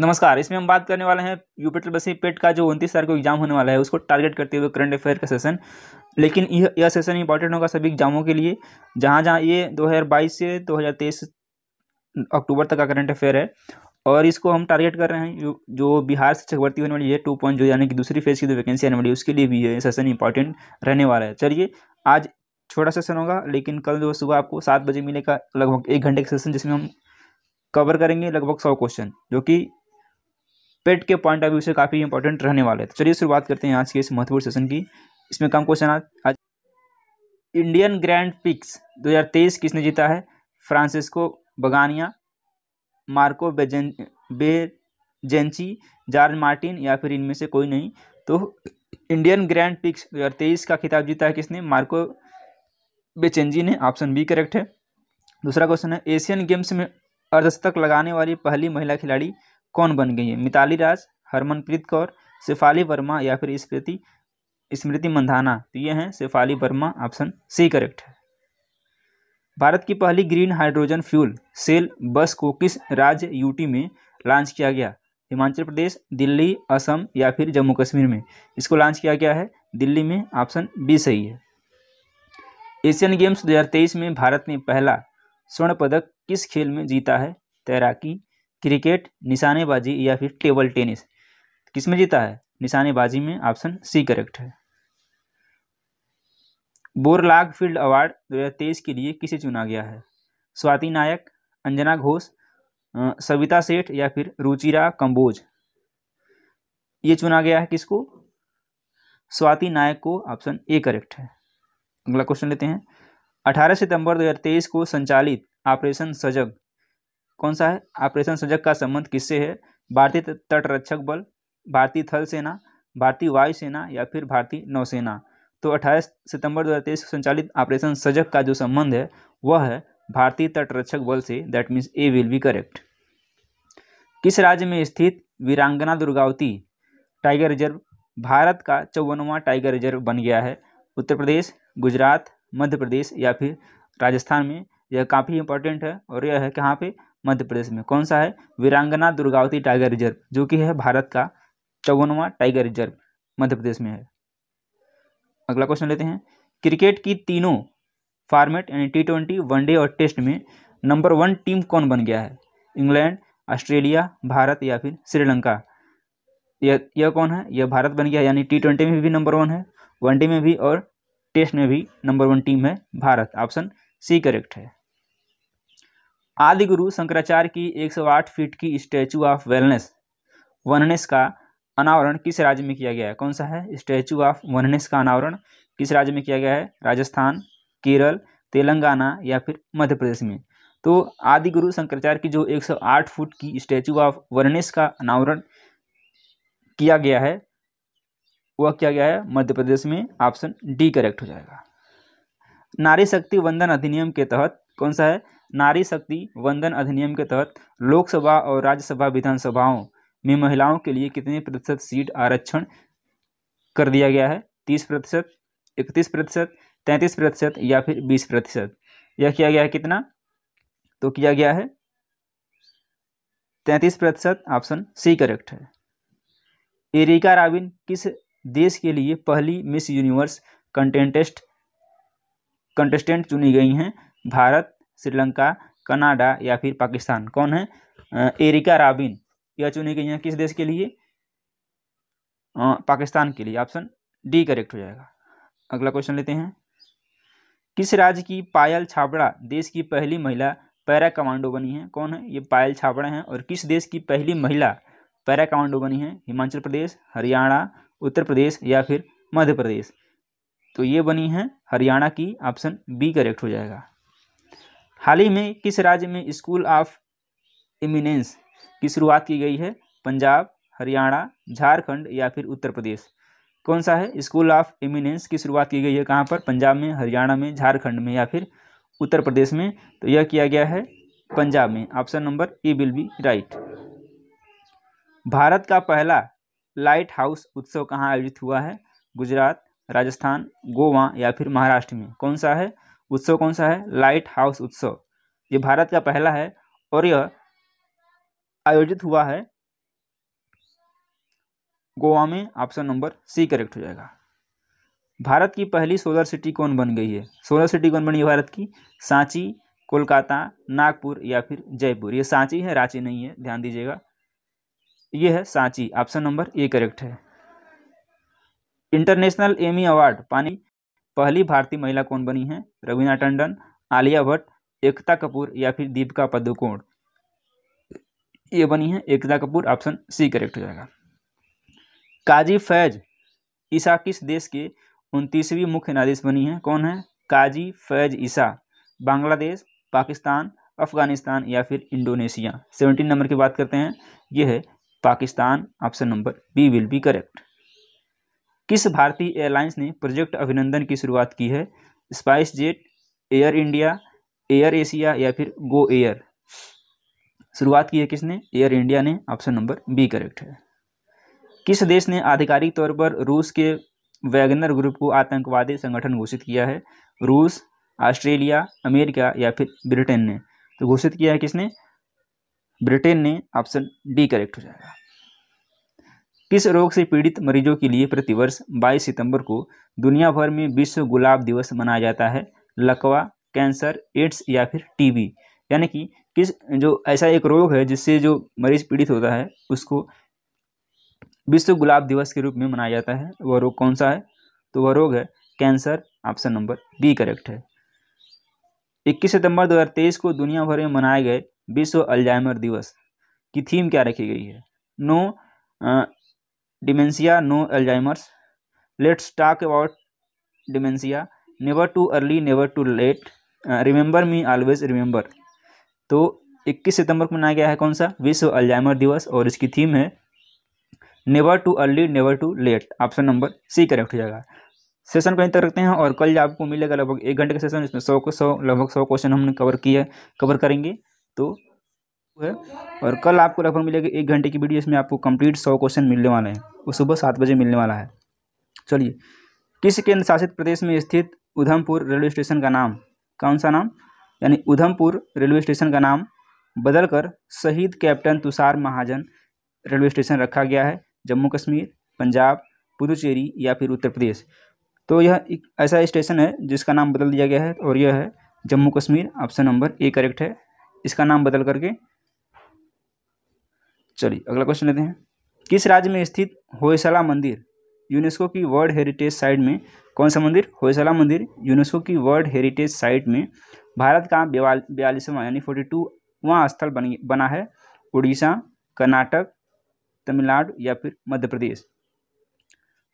नमस्कार इसमें हम बात करने वाले हैं यूपीटल बसी पेट का जो उनतीस तारीख को एग्जाम होने वाला है उसको टारगेट करते हुए करंट अफेयर का सेशन लेकिन यह यह सेशन इंपॉर्टेंट होगा सभी एग्जामों के लिए जहाँ जहाँ ये 2022 से 2023 अक्टूबर तक का करंट अफेयर है और इसको हम टारगेट कर रहे हैं जो बिहार से भर्ती होने वाली है टू पॉइंट जो यानी कि दूसरी फेज की जो वैकेंसी आने वाली है उसके लिए भी ये सेशन इंपॉर्टेंट रहने वाला है चलिए आज छोटा सेशन होगा लेकिन कल जो सुबह आपको सात बजे मिलेगा लगभग एक घंटे का सेशन जिसमें हम कवर करेंगे लगभग सौ क्वेश्चन जो कि पेट के पॉइंट ऑफ व्यू से काफ़ी इंपॉर्टेंट रहने वाले तो चलिए शुरुआत करते हैं आज के इस महत्वपूर्ण सेशन की इसमें कम क्वेश्चन आज आज इंडियन ग्रैंड पिक्स 2023 किसने जीता है फ्रांसिस्को बगानिया मार्को बेजें बेजेंची जॉर्ज मार्टिन या फिर इनमें से कोई नहीं तो इंडियन ग्रैंड पिक्स 2023 का खिताब जीता है किसने मार्को बेचेंजी ने ऑप्शन बी करेक्ट है दूसरा क्वेश्चन है एशियन गेम्स में अर्धशतक लगाने वाली पहली महिला खिलाड़ी कौन बन गई है मिताली राज हरमनप्रीत कौर शिफाली वर्मा या फिर स्मृति स्मृति मंधाना तो ये हैं Shafali Verma option C correct है भारत की पहली ग्रीन हाइड्रोजन फ्यूल सेल बस को किस राज्य यूटी में लॉन्च किया गया हिमाचल प्रदेश दिल्ली असम या फिर जम्मू कश्मीर में इसको लॉन्च किया गया है दिल्ली में ऑप्शन बी सही है एशियन गेम्स 2023 में भारत ने पहला स्वर्ण पदक किस खेल में जीता है तैराकी क्रिकेट निशानेबाजी या फिर टेबल टेनिस किस में जीता है निशानेबाजी में ऑप्शन सी करेक्ट है बोरलाग फील्ड अवार्ड 2023 के लिए किसे चुना गया है स्वाति नायक अंजना घोष सविता सेठ या फिर रुचिरा कंबोज ये चुना गया है किसको स्वाति नायक को ऑप्शन ए करेक्ट है अगला क्वेश्चन लेते हैं 18 सितंबर 2023 को संचालित ऑपरेशन सजग कौन सा है ऑपरेशन सजग का संबंध किससे है भारतीय तटरक्षक बल भारतीय थल सेना भारतीय वायुसेना या फिर भारतीय नौसेना तो 28 सितंबर 2023 को संचालित ऑपरेशन सजग का जो संबंध है वह है भारतीय तटरक्षक बल से that means A will be correct किस राज्य में स्थित वीरांगना दुर्गावती टाइगर रिजर्व भारत का चौवनवा टाइगर रिजर्व बन गया है उत्तर प्रदेश गुजरात मध्य प्रदेश या फिर राजस्थान में यह काफ़ी इंपॉर्टेंट है और यह है कहाँ पे मध्य प्रदेश में कौन सा है वीरांगना दुर्गावती टाइगर रिजर्व जो कि है भारत का चौवनवा टाइगर रिजर्व मध्य प्रदेश में है अगला क्वेश्चन लेते हैं क्रिकेट की तीनों फॉर्मेट यानी टी ट्वेंटी वनडे और टेस्ट में नंबर वन टीम कौन बन गया है इंग्लैंड ऑस्ट्रेलिया भारत या फिर श्रीलंका यह यह कौन है यह भारत बन गया यानी टी ट्वेंटी में भी नंबर वन है वनडे में भी और टेस्ट में भी नंबर वन टीम है भारत ऑप्शन सी करेक्ट है आदि गुरु शंकराचार्य की 108 फीट की स्टैचू ऑफ वेलनेस वननेस का अनावरण किस राज्य में किया गया है कौन सा है स्टैचू ऑफ वननेस का अनावरण किस राज्य में किया गया है राजस्थान केरल तेलंगाना या फिर मध्य प्रदेश में तो आदि गुरु शंकराचार्य की जो 108 फुट की स्टैचू ऑफ वर्णेश का अनावरण किया गया है वह किया गया है मध्य प्रदेश में ऑप्शन डी करेक्ट हो जाएगा नारी शक्ति वंदन अधिनियम के तहत कौन सा है नारी शक्ति वंदन अधिनियम के तहत लोकसभा और राज्यसभा विधानसभाओं में महिलाओं के लिए कितने प्रतिशत सीट आरक्षण कर दिया गया है तीस प्रतिशत इकतीस प्रतिशत तैंतीस प्रतिशत या फिर बीस प्रतिशत यह किया गया है कितना तो किया गया है तैंतीस प्रतिशत ऑप्शन सी करेक्ट है एरिका राबिन किस देश के लिए पहली मिस यूनिवर्स कंटेंटेस्ट कंटेस्टेंट चुनी गई हैं भारत श्रीलंका कनाडा या फिर पाकिस्तान कौन है एरिका राबिन यह चुनी गई हैं किस देश के लिए आ, पाकिस्तान के लिए ऑप्शन डी करेक्ट हो जाएगा अगला क्वेश्चन लेते हैं किस राज्य की पायल छाबड़ा देश की पहली महिला पैरा कमांडो बनी है कौन है ये पायल छाबड़ा हैं और किस देश की पहली महिला पैरा कमांडो बनी है हिमाचल प्रदेश हरियाणा उत्तर प्रदेश या फिर मध्य प्रदेश तो ये बनी है हरियाणा की ऑप्शन बी करेक्ट हो जाएगा हाल ही में किस राज्य में स्कूल ऑफ इमिनेंस की शुरुआत की गई है पंजाब हरियाणा झारखंड या फिर उत्तर प्रदेश कौन सा है स्कूल ऑफ इमिनेंस की शुरुआत की गई है कहाँ पर पंजाब में हरियाणा में झारखंड में या फिर उत्तर प्रदेश में तो यह किया गया है पंजाब में option number E will be right Bharat का पहला लाइट हाउस उत्सव कहाँ आयोजित हुआ है गुजरात राजस्थान गोवा या फिर महाराष्ट्र में कौन सा है उत्सव कौन सा है लाइट हाउस उत्सव ये भारत का पहला है और यह आयोजित हुआ है गोवा में ऑप्शन नंबर सी करेक्ट हो जाएगा भारत की पहली सोलर सिटी कौन बन गई है सोलर सिटी कौन बनी है भारत की सांची कोलकाता नागपुर या फिर जयपुर ये सांची है रांची नहीं है ध्यान दीजिएगा ये है Sanchi option number A correct है इंटरनेशनल एमी अवार्ड पानी पहली भारतीय महिला कौन बनी हैं रवीना टंडन आलिया भट्ट एकता कपूर या फिर दीपिका पदुकोण ये बनी है Ekta Kapoor option C correct हो जाएगा काजी फैज ईसा किस देश के उनतीसवीं मुख्य न्यायाधीश बनी हैं कौन है काजी फैज ईसा बांग्लादेश पाकिस्तान अफगानिस्तान या फिर इंडोनेशिया सेवनटीन नंबर की बात करते हैं ये है Pakistan option number B will be correct किस भारतीय एयरलाइंस ने प्रोजेक्ट अभिनंदन की शुरुआत की है SpiceJet Air India AirAsia या फिर गो एयर शुरुआत की है किसने एयर इंडिया ने ऑप्शन नंबर बी करेक्ट है किस देश ने आधिकारिक तौर पर रूस के वैगनर ग्रुप को आतंकवादी संगठन घोषित किया है रूस ऑस्ट्रेलिया अमेरिका या फिर ब्रिटेन ने तो घोषित किया है किसने ब्रिटेन ने ऑप्शन डी करेक्ट हो जाएगा किस रोग से पीड़ित मरीजों के लिए प्रतिवर्ष बाईस सितंबर को दुनिया भर में विश्व गुलाब दिवस मनाया जाता है लकवा कैंसर एड्स या फिर टीबी यानी कि किस जो ऐसा एक रोग है जिससे जो मरीज पीड़ित होता है उसको विश्व गुलाब दिवस के रूप में मनाया जाता है वह रोग कौन सा है तो वह रोग है cancer option number B correct है 21 सितंबर 2023 को दुनिया भर में मनाए गए विश्व अल्जाइमर दिवस की थीम क्या रखी गई है no dementia no Alzheimer's let's talk about dementia never too early never too late remember me always remember तो 21 सितंबर को मनाया गया है कौन सा विश्व अल्जाइमर दिवस और इसकी थीम है never too early never too late option number C correct हो जाएगा सेशन को यहीं तक रखते हैं और कल आपको मिलेगा लगभग एक घंटे का सेशन इसमें सौ को सौ लगभग सौ क्वेश्चन हमने कवर किया कवर करेंगे तो है और कल आपको लगभग मिलेगा एक घंटे की वीडियो इसमें आपको कंप्लीट सौ क्वेश्चन मिलने वाले हैं वो सुबह सात बजे मिलने वाला है चलिए किस केंद्र शासित प्रदेश में स्थित उधमपुर रेलवे स्टेशन का नाम कौन सा नाम यानी उधमपुर रेलवे स्टेशन का नाम बदलकर शहीद captain Tushar Mahajan railway station रखा गया है जम्मू कश्मीर पंजाब पुदुचेरी या फिर उत्तर प्रदेश तो यह एक ऐसा स्टेशन है जिसका नाम बदल दिया गया है और यह है Jammu Kashmir option number A correct है इसका नाम बदल करके चलिए अगला क्वेश्चन लेते हैं किस राज्य में स्थित होयसला मंदिर यूनेस्को की वर्ल्ड हेरिटेज साइट में कौन सा मंदिर होयसला मंदिर यूनेस्को की वर्ल्ड हेरिटेज साइट में भारत का बयालीसवां यानी फोर्टी वहाँ स्थल बन बना है उड़ीसा कर्नाटक तमिलनाडु या फिर मध्य प्रदेश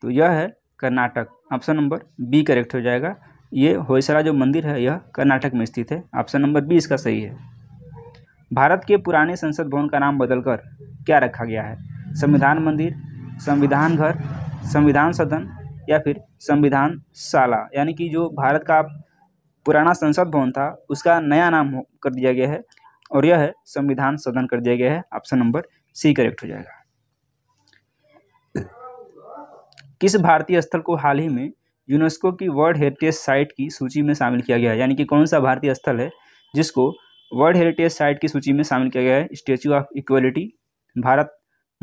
तो यह है Karnataka option number B correct हो जाएगा ये होयसला जो मंदिर है यह कर्नाटक में स्थित है ऑप्शन नंबर बी इसका सही है भारत के पुराने संसद भवन का नाम बदलकर क्या रखा गया है संविधान मंदिर संविधान घर संविधान सदन या फिर संविधान शाला यानी कि जो भारत का पुराना संसद भवन था उसका नया नाम कर दिया गया है और यह है संविधान सदन कर दिया गया है ऑप्शन नंबर सी करेक्ट हो जाएगा किस भारतीय स्थल को हाल ही में यूनेस्को की वर्ल्ड हेरिटेज साइट की सूची में शामिल किया गया है यानी कि कौन सा भारतीय स्थल है जिसको वर्ल्ड हेरिटेज साइट की सूची में शामिल किया गया है statue of equality Bharat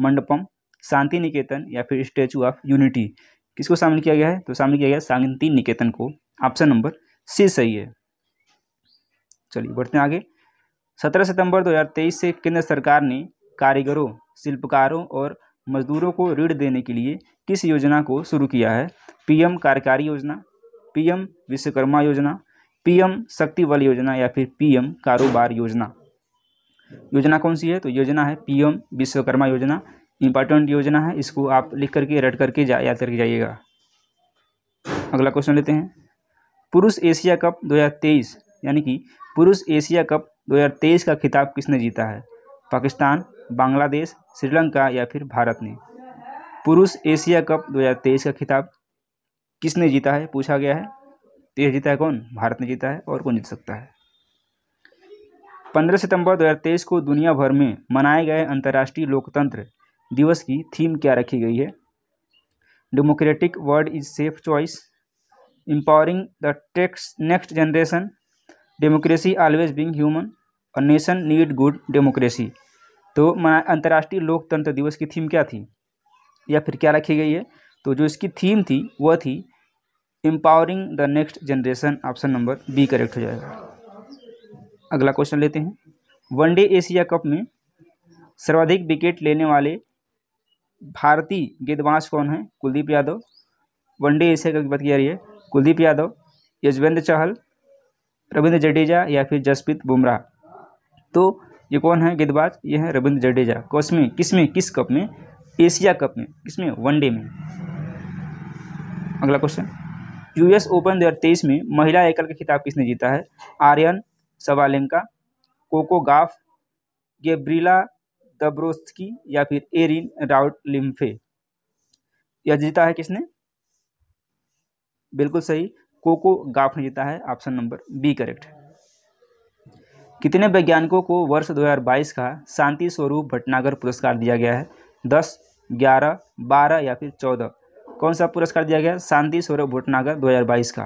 Mandapam Shanti Niketan या फिर स्टेचू ऑफ यूनिटी किसको शामिल किया गया है तो शामिल किया गया शांति निकेतन को ऑप्शन नंबर सी सही है चलिए बढ़ते हैं आगे सत्रह सितंबर 2023 से केंद्र सरकार ने कारीगरों शिल्पकारों और मजदूरों को ऋण देने के लिए किस योजना को शुरू किया है पीएम कार्यकारी योजना पीएम विश्वकर्मा योजना पीएम शक्ति बल योजना या फिर पीएम कारोबार योजना योजना कौन सी है तो योजना है पीएम विश्वकर्मा योजना इंपॉर्टेंट योजना है इसको आप लिख करके रट करके जा याद करके जाइएगा अगला क्वेश्चन लेते हैं पुरुष एशिया कप 2023 यानी कि पुरुष एशिया कप 2023 का खिताब किसने जीता है पाकिस्तान बांग्लादेश श्रीलंका या फिर भारत ने पुरुष एशिया कप 2023 का खिताब किसने जीता है पूछा गया है तो यह जीता है कौन भारत ने जीता है और कौन जीत सकता है पंद्रह सितंबर 2023 को दुनिया भर में मनाए गए अंतर्राष्ट्रीय लोकतंत्र दिवस की थीम क्या रखी गई है democratic world is safe choice empowering the takes next generation democracy always being human और नेशन नीड गुड डेमोक्रेसी तो अंतर्राष्ट्रीय लोकतंत्र दिवस की थीम क्या थी या फिर क्या रखी गई है तो जो इसकी थीम थी वह थी empowering the next generation option number B correct हो जाएगा अगला क्वेश्चन लेते हैं वनडे एशिया कप में सर्वाधिक विकेट लेने वाले भारतीय गेंदबाज कौन है Kuldeep Yadav one day Asia cup की बात की जा रही है कुलदीप यादव यजवेंद्र चहल रविंद्र जडेजा या फिर जसप्रीत बुमराह तो ये कौन है गेंदबाज ये है रविंद्र जडेजा कौस में किस में किस कप में एशिया कप में किस में वनडे में अगला क्वेश्चन यूएस ओपन 2023 में महिला एकल का खिताब किसने जीता है आर्यन सवालेंका कोको गाफ गेब्रिला दब्रोस्की या फिर एरिन राउट लिम्फे यह जीता है किसने बिल्कुल सही कोको गाफ ने जीता है ऑप्शन नंबर बी करेक्ट कितने वैज्ञानिकों को वर्ष 2022 का शांति स्वरूप भटनागर पुरस्कार दिया गया है दस ग्यारह बारह या फिर चौदह कौन सा पुरस्कार दिया गया शांति सौरभ भटनागर 2022 का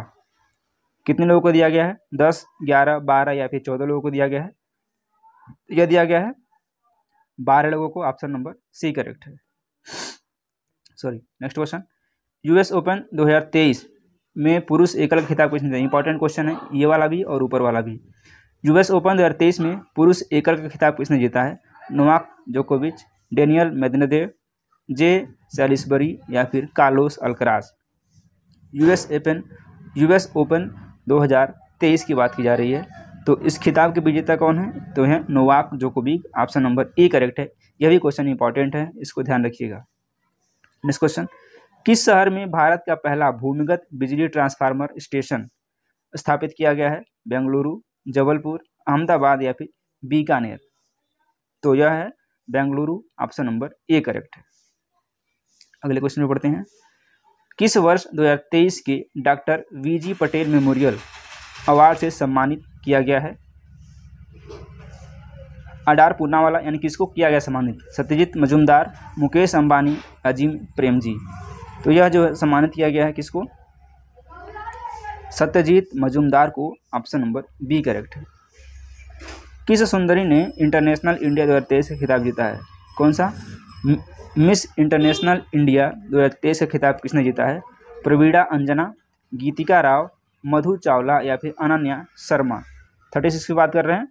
कितने लोगों को दिया गया है दस ग्यारह बारह या फिर चौदह लोगों को दिया गया है यह दिया गया है बारह लोगों को ऑप्शन नंबर सी करेक्ट है sorry next question US open 2023 में पुरुष एकल खिताब क्वेश्चन है इंपॉर्टेंट क्वेश्चन है ये वाला भी और ऊपर वाला भी यूएस ओपन 2023 में पुरुष एकल का खिताब किसने जीता है नोवाक जोकोविच डेनियल मेदनदेव जे सेलिसबरी या फिर Carlos Alcaraz US open US open 2023 की बात की जा रही है तो इस खिताब के विजेता कौन है तो है नोवाक जोकोबिक ऑप्शन नंबर ए करेक्ट है यह भी क्वेश्चन इंपॉर्टेंट है इसको ध्यान रखिएगा नेक्स्ट क्वेश्चन किस शहर में भारत का पहला भूमिगत बिजली ट्रांसफार्मर स्टेशन स्थापित किया गया है बेंगलुरु जबलपुर अहमदाबाद या फिर बीकानेर तो यह है Bengaluru option number A correct है अगले क्वेश्चन में पढ़ते हैं किस वर्ष 2023 के doctor V G Patel memorial award से सम्मानित किया गया है अडार पूनावाला यानी किसको किया गया सम्मानित सत्यजीत मजुमदार मुकेश अंबानी अजीम प्रेम जी तो यह जो सम्मानित किया गया है किसको सत्यजीत मजुमदार को ऑप्शन नंबर बी करेक्ट है किस सुंदरी ने इंटरनेशनल इंडिया दो हज़ार तेईस खिताब जीता है कौन सा मिस इंटरनेशनल इंडिया दो हज़ार तेईस का खिताब किसने जीता है प्रवीणा अंजना गीतिका राव मधु चावला या फिर अनन्या शर्मा थर्टी सिक्स की बात कर रहे हैं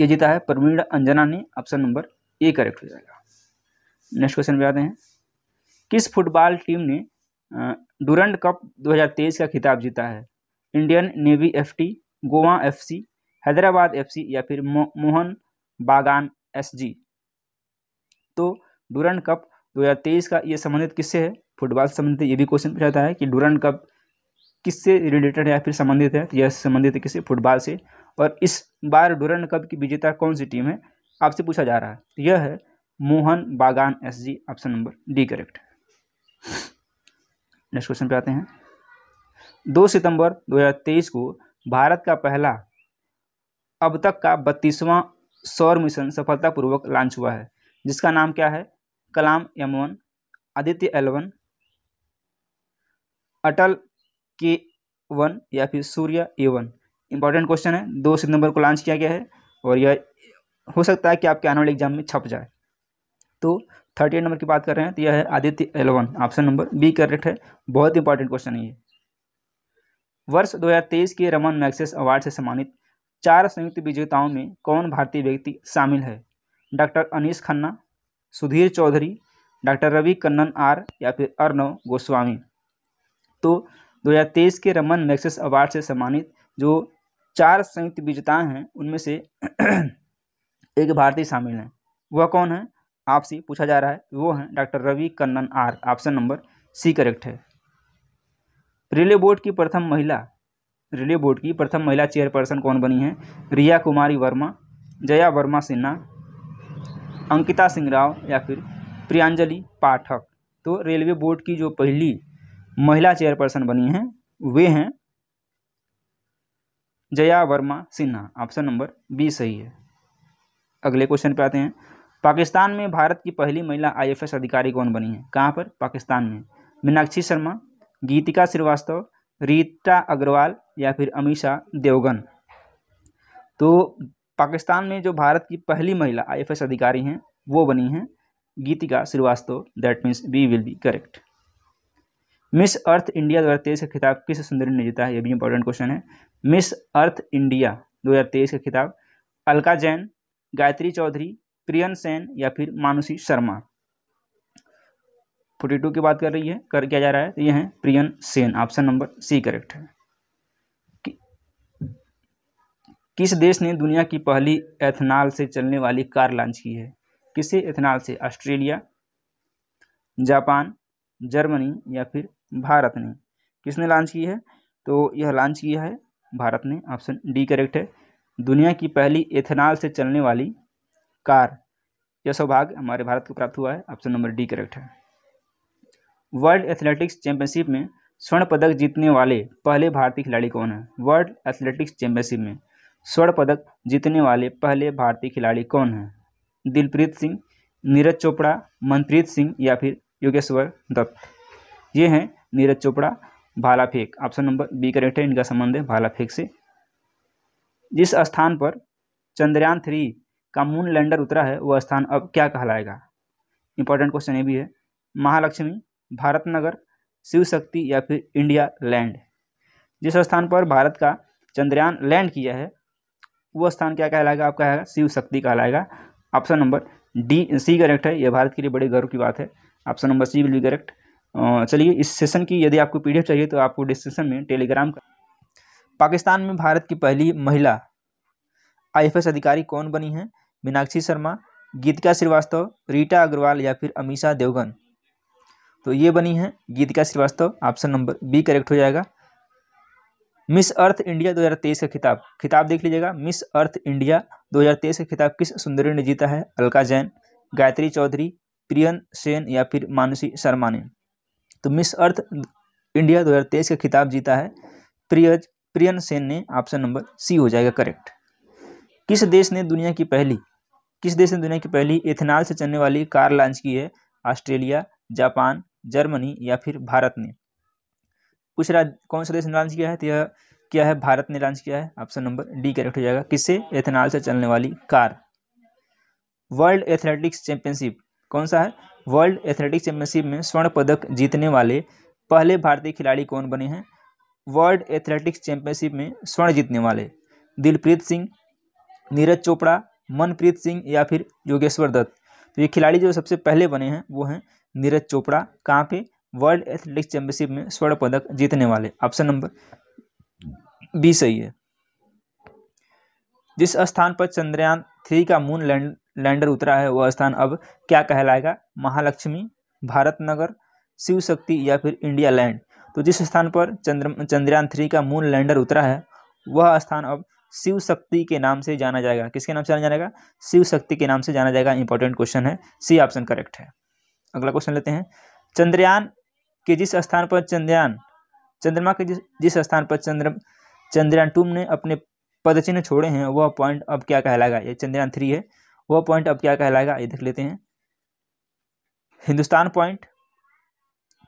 ये जीता है प्रवीणा अंजना ने ऑप्शन नंबर ए करेक्ट हो जाएगा नेक्स्ट क्वेश्चन भी आते हैं किस फुटबॉल टीम ने डूरंड कप 2023 का खिताब जीता है Indian navy FT Goa FC Hyderabad FC या फिर मो, मोहन बागान एसजी तो डूरन कप 2023 का ये संबंधित किससे है फुटबॉल से संबंधित ये भी क्वेश्चन पूछा है कि डूरन कप किससे रिलेटेड है या फिर संबंधित है तो यह संबंधित है किससे फुटबॉल से और इस बार डूरन कप की विजेता कौन सी टीम है आपसे पूछा जा रहा है यह है Mohun Bagan S G option number D correct next question पे आते हैं दो सितंबर 2023 को भारत का पहला अब तक का बत्तीसवां सौर मिशन सफलतापूर्वक लॉन्च हुआ है जिसका नाम क्या है Kalam one Aditya one Atal K one या फिर Surya A one important question है दो नंबर को लॉन्च किया गया है और यह हो सकता है कि आपके एनुअल एग्जाम में छप जाए तो थर्टी नंबर की बात कर रहे हैं तो यह है Aditya one option number B correct है बहुत इंपॉर्टेंट क्वेश्चन है ये वर्ष 2023 के रमन मैक्सेस अवार्ड से सम्मानित चार संयुक्त विजेताओं में कौन भारतीय व्यक्ति शामिल है doctor Anish Khanna Sudhir Chaudhary doctor Ravi Kannan R या फिर अर्नव गोस्वामी तो 2023 के रमन मैक्सेस अवार्ड से सम्मानित जो चार संयुक्त विजेता हैं उनमें से एक भारतीय शामिल हैं वह कौन है आपसे पूछा जा रहा है वो हैं doctor Ravi Kannan R option number C correct railway रेलवे बोर्ड की प्रथम महिला रेलवे बोर्ड की प्रथम महिला चेयरपर्सन कौन बनी है रिया कुमारी वर्मा जया वर्मा सिन्हा अंकिता सिंह राव या फिर प्रियांजलि पाठक तो रेलवे बोर्ड की जो पहली महिला चेयरपर्सन बनी हैं वे हैं Jaya Verma Sinha option number B सही है अगले क्वेश्चन पे आते हैं पाकिस्तान में भारत की पहली महिला आईएफएस अधिकारी कौन बनी है कहाँ पर पाकिस्तान में मीनाक्षी शर्मा गीतिका श्रीवास्तव रीता अग्रवाल या फिर अमीषा देवगन तो पाकिस्तान में जो भारत की पहली महिला आई अधिकारी हैं वो बनी हैं Geetika Srivastava that means we will be correct Miss earth India दो का खिताब किस सुंदरी ने जीता है ये भी इंपॉर्टेंट क्वेश्चन है मिस अर्थ इंडिया दो का खिताब अलका जैन गायत्री चौधरी प्रियन सेन या फिर मानुषी शर्मा फोर्टी टू की बात कर रही है कर क्या जा रहा है तो ये हैं Priyan Sen option number C correct है किस देश ने दुनिया की पहली एथेनॉल से चलने वाली कार लॉन्च की है किसे एथेनॉल से ऑस्ट्रेलिया जापान जर्मनी या फिर भारत ने किसने लॉन्च की है तो यह लॉन्च किया है भारत ने ऑप्शन डी करेक्ट है दुनिया की पहली एथेनॉल से चलने वाली कार यह सौभाग्य हमारे भारत को प्राप्त हुआ है ऑप्शन नंबर डी करेक्ट है वर्ल्ड एथलेटिक्स चैंपियनशिप में स्वर्ण पदक जीतने वाले पहले भारतीय खिलाड़ी कौन है वर्ल्ड एथलेटिक्स चैंपियनशिप में स्वर्ण पदक जीतने वाले पहले भारतीय खिलाड़ी कौन हैं दिलप्रीत सिंह नीरज चोपड़ा मनप्रीत सिंह या फिर योगेश्वर दत्त ये हैं नीरज चोपड़ा भाला फेंक ऑप्शन नंबर बी करेक्ट है इनका संबंध है भाला फेंक से जिस स्थान पर चंद्रयान थ्री का मून लैंडर उतरा है वह स्थान अब क्या कहलाएगा इंपॉर्टेंट क्वेश्चन ये भी है महालक्ष्मी भारत नगर शिव शक्ति या फिर इंडिया लैंड जिस स्थान पर भारत का चंद्रयान लैंड किया है वो स्थान क्या कहलाएगा आपका है शिव शक्ति कहलाएगा option number D C correct है यह भारत के लिए बड़े गर्व की बात है option number C will be correct चलिए इस सेशन की यदि आपको पी चाहिए तो आपको डिस्क्रिप्शन में टेलीग्राम का पाकिस्तान में भारत की पहली महिला आईएफएस अधिकारी कौन बनी हैं मीनाक्षी शर्मा गीतिका श्रीवास्तव रीटा अग्रवाल या फिर अमीषा देवगन तो ये बनी है Geetika Srivastava option number B correct हो जाएगा मिस अर्थ इंडिया 2023 का खिताब खिताब देख लीजिएगा मिस अर्थ इंडिया 2023 का खिताब किस सुंदरी ने जीता है अलका जैन गायत्री चौधरी प्रियन सेन या फिर मानुषी शर्मा ने तो मिस अर्थ इंडिया 2023 का खिताब जीता है प्रियज प्रियन सेन ने ऑप्शन नंबर सी हो जाएगा करेक्ट किस देश ने दुनिया की पहली किस देश ने दुनिया की पहली इथेनॉल से चलने वाली कार लॉन्च की है ऑस्ट्रेलिया जापान जर्मनी या फिर भारत ने कुछ राज्य कौन सा देश ने लॉन्च किया है तो यह क्या है भारत ने लॉन्च किया है ऑप्शन नंबर डी करेक्ट हो जाएगा किससे एथेनॉल से चलने वाली कार वर्ल्ड एथलेटिक्स चैंपियनशिप कौन सा है वर्ल्ड एथलेटिक्स चैंपियनशिप में स्वर्ण पदक जीतने वाले पहले भारतीय खिलाड़ी कौन बने हैं वर्ल्ड एथलेटिक्स चैंपियनशिप में स्वर्ण जीतने वाले दिलप्रीत सिंह नीरज चोपड़ा मनप्रीत सिंह या फिर योगेश्वर दत्त तो ये खिलाड़ी जो सबसे पहले बने हैं वो हैं नीरज चोपड़ा कहाँ पे वर्ल्ड एथलेटिक्स चैंपियनशिप में स्वर्ण पदक जीतने वाले ऑप्शन नंबर बी सही है जिस स्थान पर चंद्रयान थ्री का मून लैंड लैंडर उतरा है वह स्थान अब क्या कहलाएगा महालक्ष्मी भारत नगर शिव शक्ति या फिर इंडिया लैंड तो जिस स्थान पर चंद्र चंद्रयान थ्री का मून लैंडर उतरा है वह स्थान अब शिव शक्ति के नाम से जाना जाएगा किसके नाम से जाना जाएगा शिव शक्ति के नाम से जाना जाएगा इंपॉर्टेंट क्वेश्चन है सी ऑप्शन करेक्ट है अगला क्वेश्चन लेते हैं चंद्रयान कि जिस स्थान पर चंद्रयान चंद्रमा के जिस जिस स्थान पर चंद्र चंद्रयान टू ने अपने पदचिन्ह छोड़े हैं वह पॉइंट अब क्या कहलाएगा ये चंद्रयान थ्री है वह पॉइंट अब क्या कहलाएगा ये देख लेते हैं Hindustan point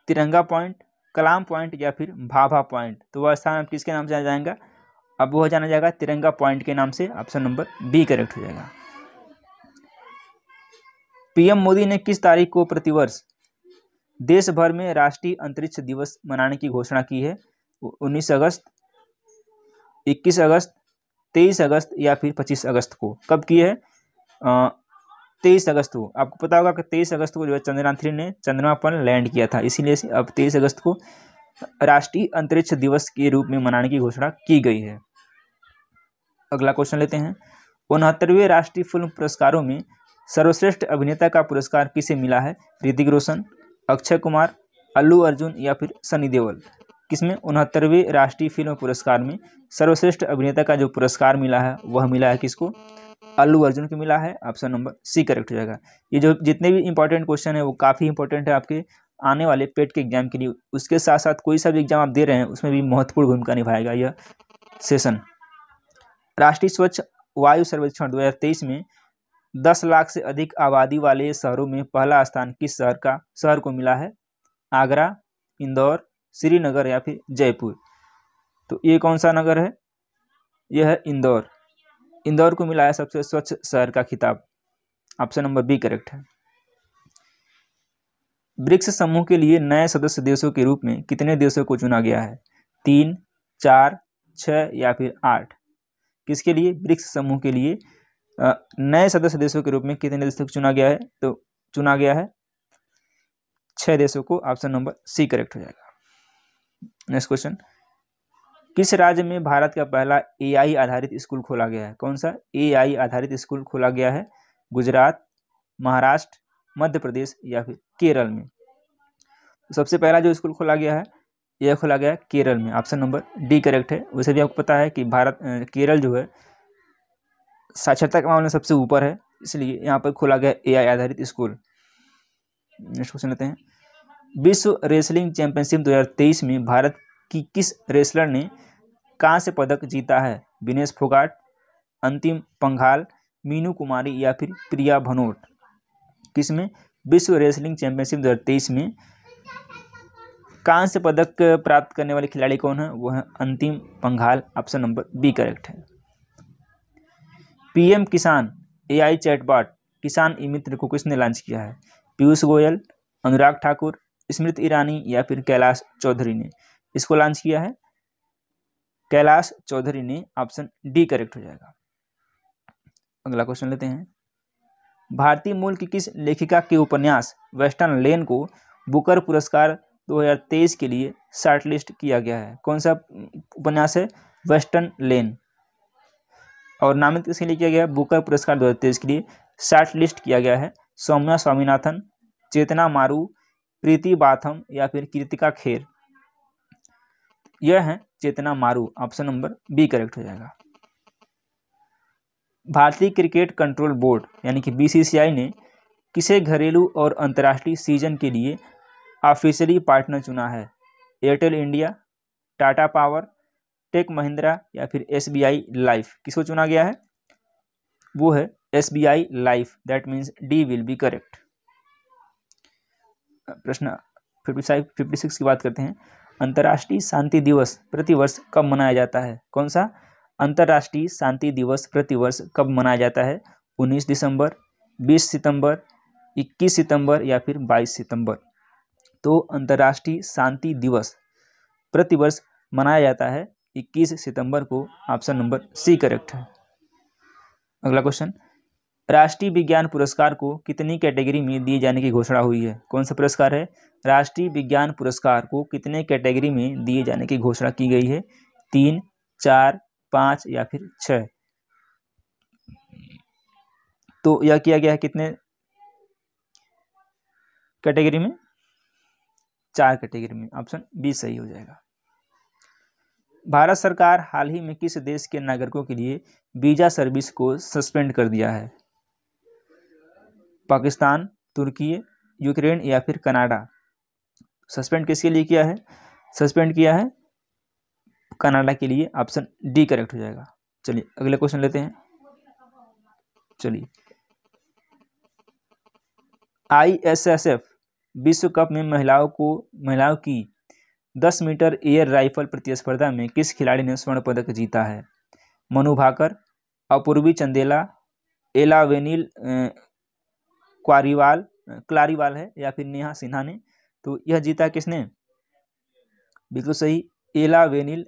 Tiranga point Kalam point या फिर भाभा पॉइंट तो वह स्थान अब किसके नाम से जाना जाएगा अब वह जाना जाएगा तिरंगा पॉइंट के नाम से ऑप्शन नंबर बी करेक्ट हो जाएगा पीएम मोदी ने किस तारीख को प्रतिवर्ष देश भर में राष्ट्रीय अंतरिक्ष दिवस मनाने की घोषणा की है 19 अगस्त 21 अगस्त 23 अगस्त या फिर 25 अगस्त को कब की है तेईस अगस्त को आपको पता होगा कि तेईस अगस्त को जो है चंद्रयान थ्री ने चंद्रमा पर लैंड किया था इसीलिए अब तेईस अगस्त को राष्ट्रीय अंतरिक्ष दिवस के रूप में मनाने की घोषणा की गई है अगला क्वेश्चन लेते हैं उनहत्तरवें राष्ट्रीय फिल्म पुरस्कारों में सर्वश्रेष्ठ अभिनेता का पुरस्कार किसे मिला है ऋतिक रोशन अक्षय कुमार अल्लू अर्जुन या फिर सनी देओल किसमें उनहत्तरवें राष्ट्रीय फिल्म पुरस्कार में सर्वश्रेष्ठ अभिनेता का जो पुरस्कार मिला है वह मिला है किसको अल्लू अर्जुन को मिला है ऑप्शन नंबर सी करेक्ट हो जाएगा ये जो जितने भी इंपॉर्टेंट क्वेश्चन है वो काफ़ी इंपॉर्टेंट है आपके आने वाले पेट के एग्जाम के लिए उसके साथ साथ कोई सा भी एग्जाम आप दे रहे हैं उसमें भी महत्वपूर्ण भूमिका निभाएगा यह सेशन राष्ट्रीय स्वच्छ वायु सर्वेक्षण दो में दस लाख से अधिक आबादी वाले शहरों में पहला स्थान किस शहर का शहर को मिला है आगरा इंदौर श्रीनगर या फिर जयपुर तो ये कौन सा नगर है यह है इंदौर इंदौर को मिला है सबसे स्वच्छ शहर का खिताब ऑप्शन नंबर बी करेक्ट है ब्रिक्स समूह के लिए नए सदस्य देशों के रूप में कितने देशों को चुना गया है तीन चार छ या फिर आठ किसके लिए ब्रिक्स समूह के लिए नए सदस्य देशों के रूप में कितने देशों को चुना गया है तो चुना गया है छह देशों को ऑप्शन नंबर सी करेक्ट हो जाएगा नेक्स्ट क्वेश्चन किस राज्य में भारत का पहला एआई आधारित स्कूल खोला गया है कौन सा एआई आधारित स्कूल खोला गया है गुजरात महाराष्ट्र मध्य प्रदेश या फिर केरल में तो सबसे पहला जो स्कूल खोला गया है यह खोला गया केरल में ऑप्शन नंबर डी करेक्ट है वैसे भी आपको पता है कि भारत केरल जो है साक्षरता के मामले में सबसे ऊपर है इसलिए यहाँ पर खोला गया ए आधारित स्कूल नेक्स्ट क्वेश्चन लेते हैं विश्व रेसलिंग चैंपियनशिप 2023 में भारत की किस रेसलर ने कांस्य पदक जीता है विनेश फोगाट अंतिम पंघाल मीनू कुमारी या फिर प्रिया भनोट किसमें विश्व रेसलिंग चैंपियनशिप 2023 में कांस्य पदक प्राप्त करने वाले खिलाड़ी कौन है वो है Antim Panghal option number B correct है PM Kisan AI chatbot Kisan e मित्र को किसने लॉन्च किया है पीयूष गोयल अनुराग ठाकुर स्मृति ईरानी या फिर कैलाश चौधरी ने इसको लॉन्च किया है कैलाश चौधरी ने ऑप्शन डी करेक्ट हो जाएगा अगला क्वेश्चन लेते हैं भारतीय मूल की किस लेखिका के उपन्यास वेस्टर्न लेन को बुकर पुरस्कार 2023 के लिए शॉर्टलिस्ट किया गया है कौन सा उपन्यास है वेस्टर्न लेन और नामित किसके लिए किया गया बुकर पुरस्कार दो के लिए शार्ट लिस्ट किया गया है सौम्या स्वामीनाथन चेतना मारू प्रीति बाथम या फिर कृतिका खेर यह है चेतना मारू ऑप्शन नंबर बी करेक्ट हो जाएगा भारतीय क्रिकेट कंट्रोल बोर्ड यानी कि बीसीसीआई ने किसे घरेलू और अंतर्राष्ट्रीय सीजन के लिए ऑफिशियली पार्टनर चुना है Airtel India Tata power tech Mahindra या फिर एस बी आई लाइफ किसको चुना गया है वो है S B I life that means D will be correct प्रश्न फिफ्टी फाइव फिफ्टी सिक्स की बात करते हैं अंतर्राष्ट्रीय शांति दिवस प्रतिवर्ष कब मनाया जाता है कौन सा अंतर्राष्ट्रीय शांति दिवस प्रतिवर्ष कब मनाया जाता है उन्नीस दिसंबर बीस सितंबर इक्कीस सितंबर या फिर बाईस सितंबर तो अंतर्राष्ट्रीय शांति दिवस प्रतिवर्ष मनाया जाता है इक्कीस सितंबर को ऑप्शन नंबर सी करेक्ट है अगला क्वेश्चन राष्ट्रीय विज्ञान पुरस्कार को कितनी कैटेगरी में दिए जाने की घोषणा हुई है कौन सा पुरस्कार है राष्ट्रीय विज्ञान पुरस्कार को कितने कैटेगरी में दिए जाने की घोषणा की गई है तीन चार पाँच या फिर छः तो यह किया गया है कितने कैटेगरी में चार कैटेगरी में ऑप्शन बी सही हो जाएगा भारत सरकार हाल ही में किस देश के नागरिकों के लिए वीज़ा सर्विस को सस्पेंड कर दिया है पाकिस्तान तुर्की यूक्रेन या फिर कनाडा सस्पेंड किसके लिए किया है सस्पेंड किया है कनाडा के लिए ऑप्शन डी करेक्ट हो जाएगा चलिए अगले क्वेश्चन लेते हैं चलिए आईएसएसएफ विश्व कप में महिलाओं को महिलाओं की दस मीटर एयर राइफल प्रतिस्पर्धा में किस खिलाड़ी ने स्वर्ण पदक जीता है मनु भाकर अपूर्वी चंदेला एलावेनिल क्वारीवाल क्लारीवाल है या फिर नेहा सिन्हा ने तो यह जीता किसने बिल्कुल सही एलावेनिल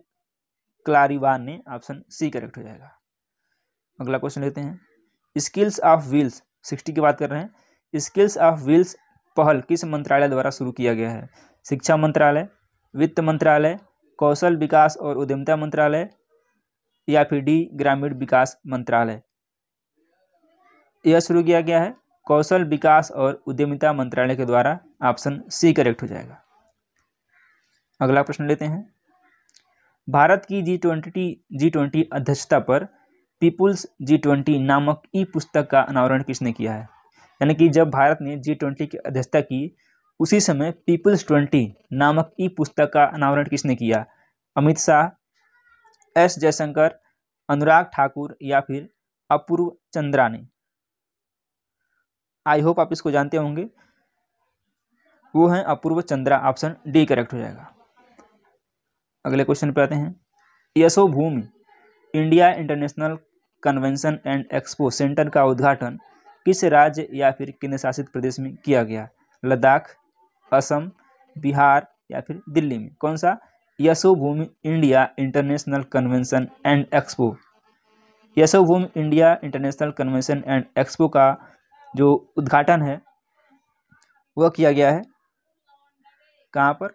क्लारीवाल ने ऑप्शन सी करेक्ट हो जाएगा अगला क्वेश्चन लेते हैं स्किल्स ऑफ व्हील्स सिक्सटी की बात कर रहे हैं स्किल्स ऑफ व्हील्स पहल किस मंत्रालय द्वारा शुरू किया गया है शिक्षा मंत्रालय वित्त मंत्रालय कौशल विकास और उद्यमिता मंत्रालय या फिर डी ग्रामीण विकास मंत्रालय यह शुरू किया गया है कौशल विकास और उद्यमिता मंत्रालय के द्वारा ऑप्शन सी करेक्ट हो जाएगा अगला प्रश्न लेते हैं भारत की जी ट्वेंटी जी ट्वेंटी अध्यक्षता पर पीपुल्स जी ट्वेंटी नामक ई पुस्तक का अनावरण किसने किया है यानी कि जब भारत ने जी ट्वेंटी की अध्यक्षता की उसी समय पीपल्स ट्वेंटी नामक ई पुस्तक का अनावरण किसने किया अमित शाह एस जयशंकर अनुराग ठाकुर या फिर अपूर्व चंद्रा ने आई होप आप इसको जानते होंगे वो हैं Apurva Chandra option D correct हो जाएगा अगले क्वेश्चन पे आते हैं Yashobhoomi India international convention and expo centre का उद्घाटन किस राज्य या फिर केंद्र शासित प्रदेश में किया गया लद्दाख असम बिहार या फिर दिल्ली में कौन सा Yashobhoomi India international convention and expo Yashobhoomi India international convention and expo का जो उद्घाटन है वह किया गया है कहाँ पर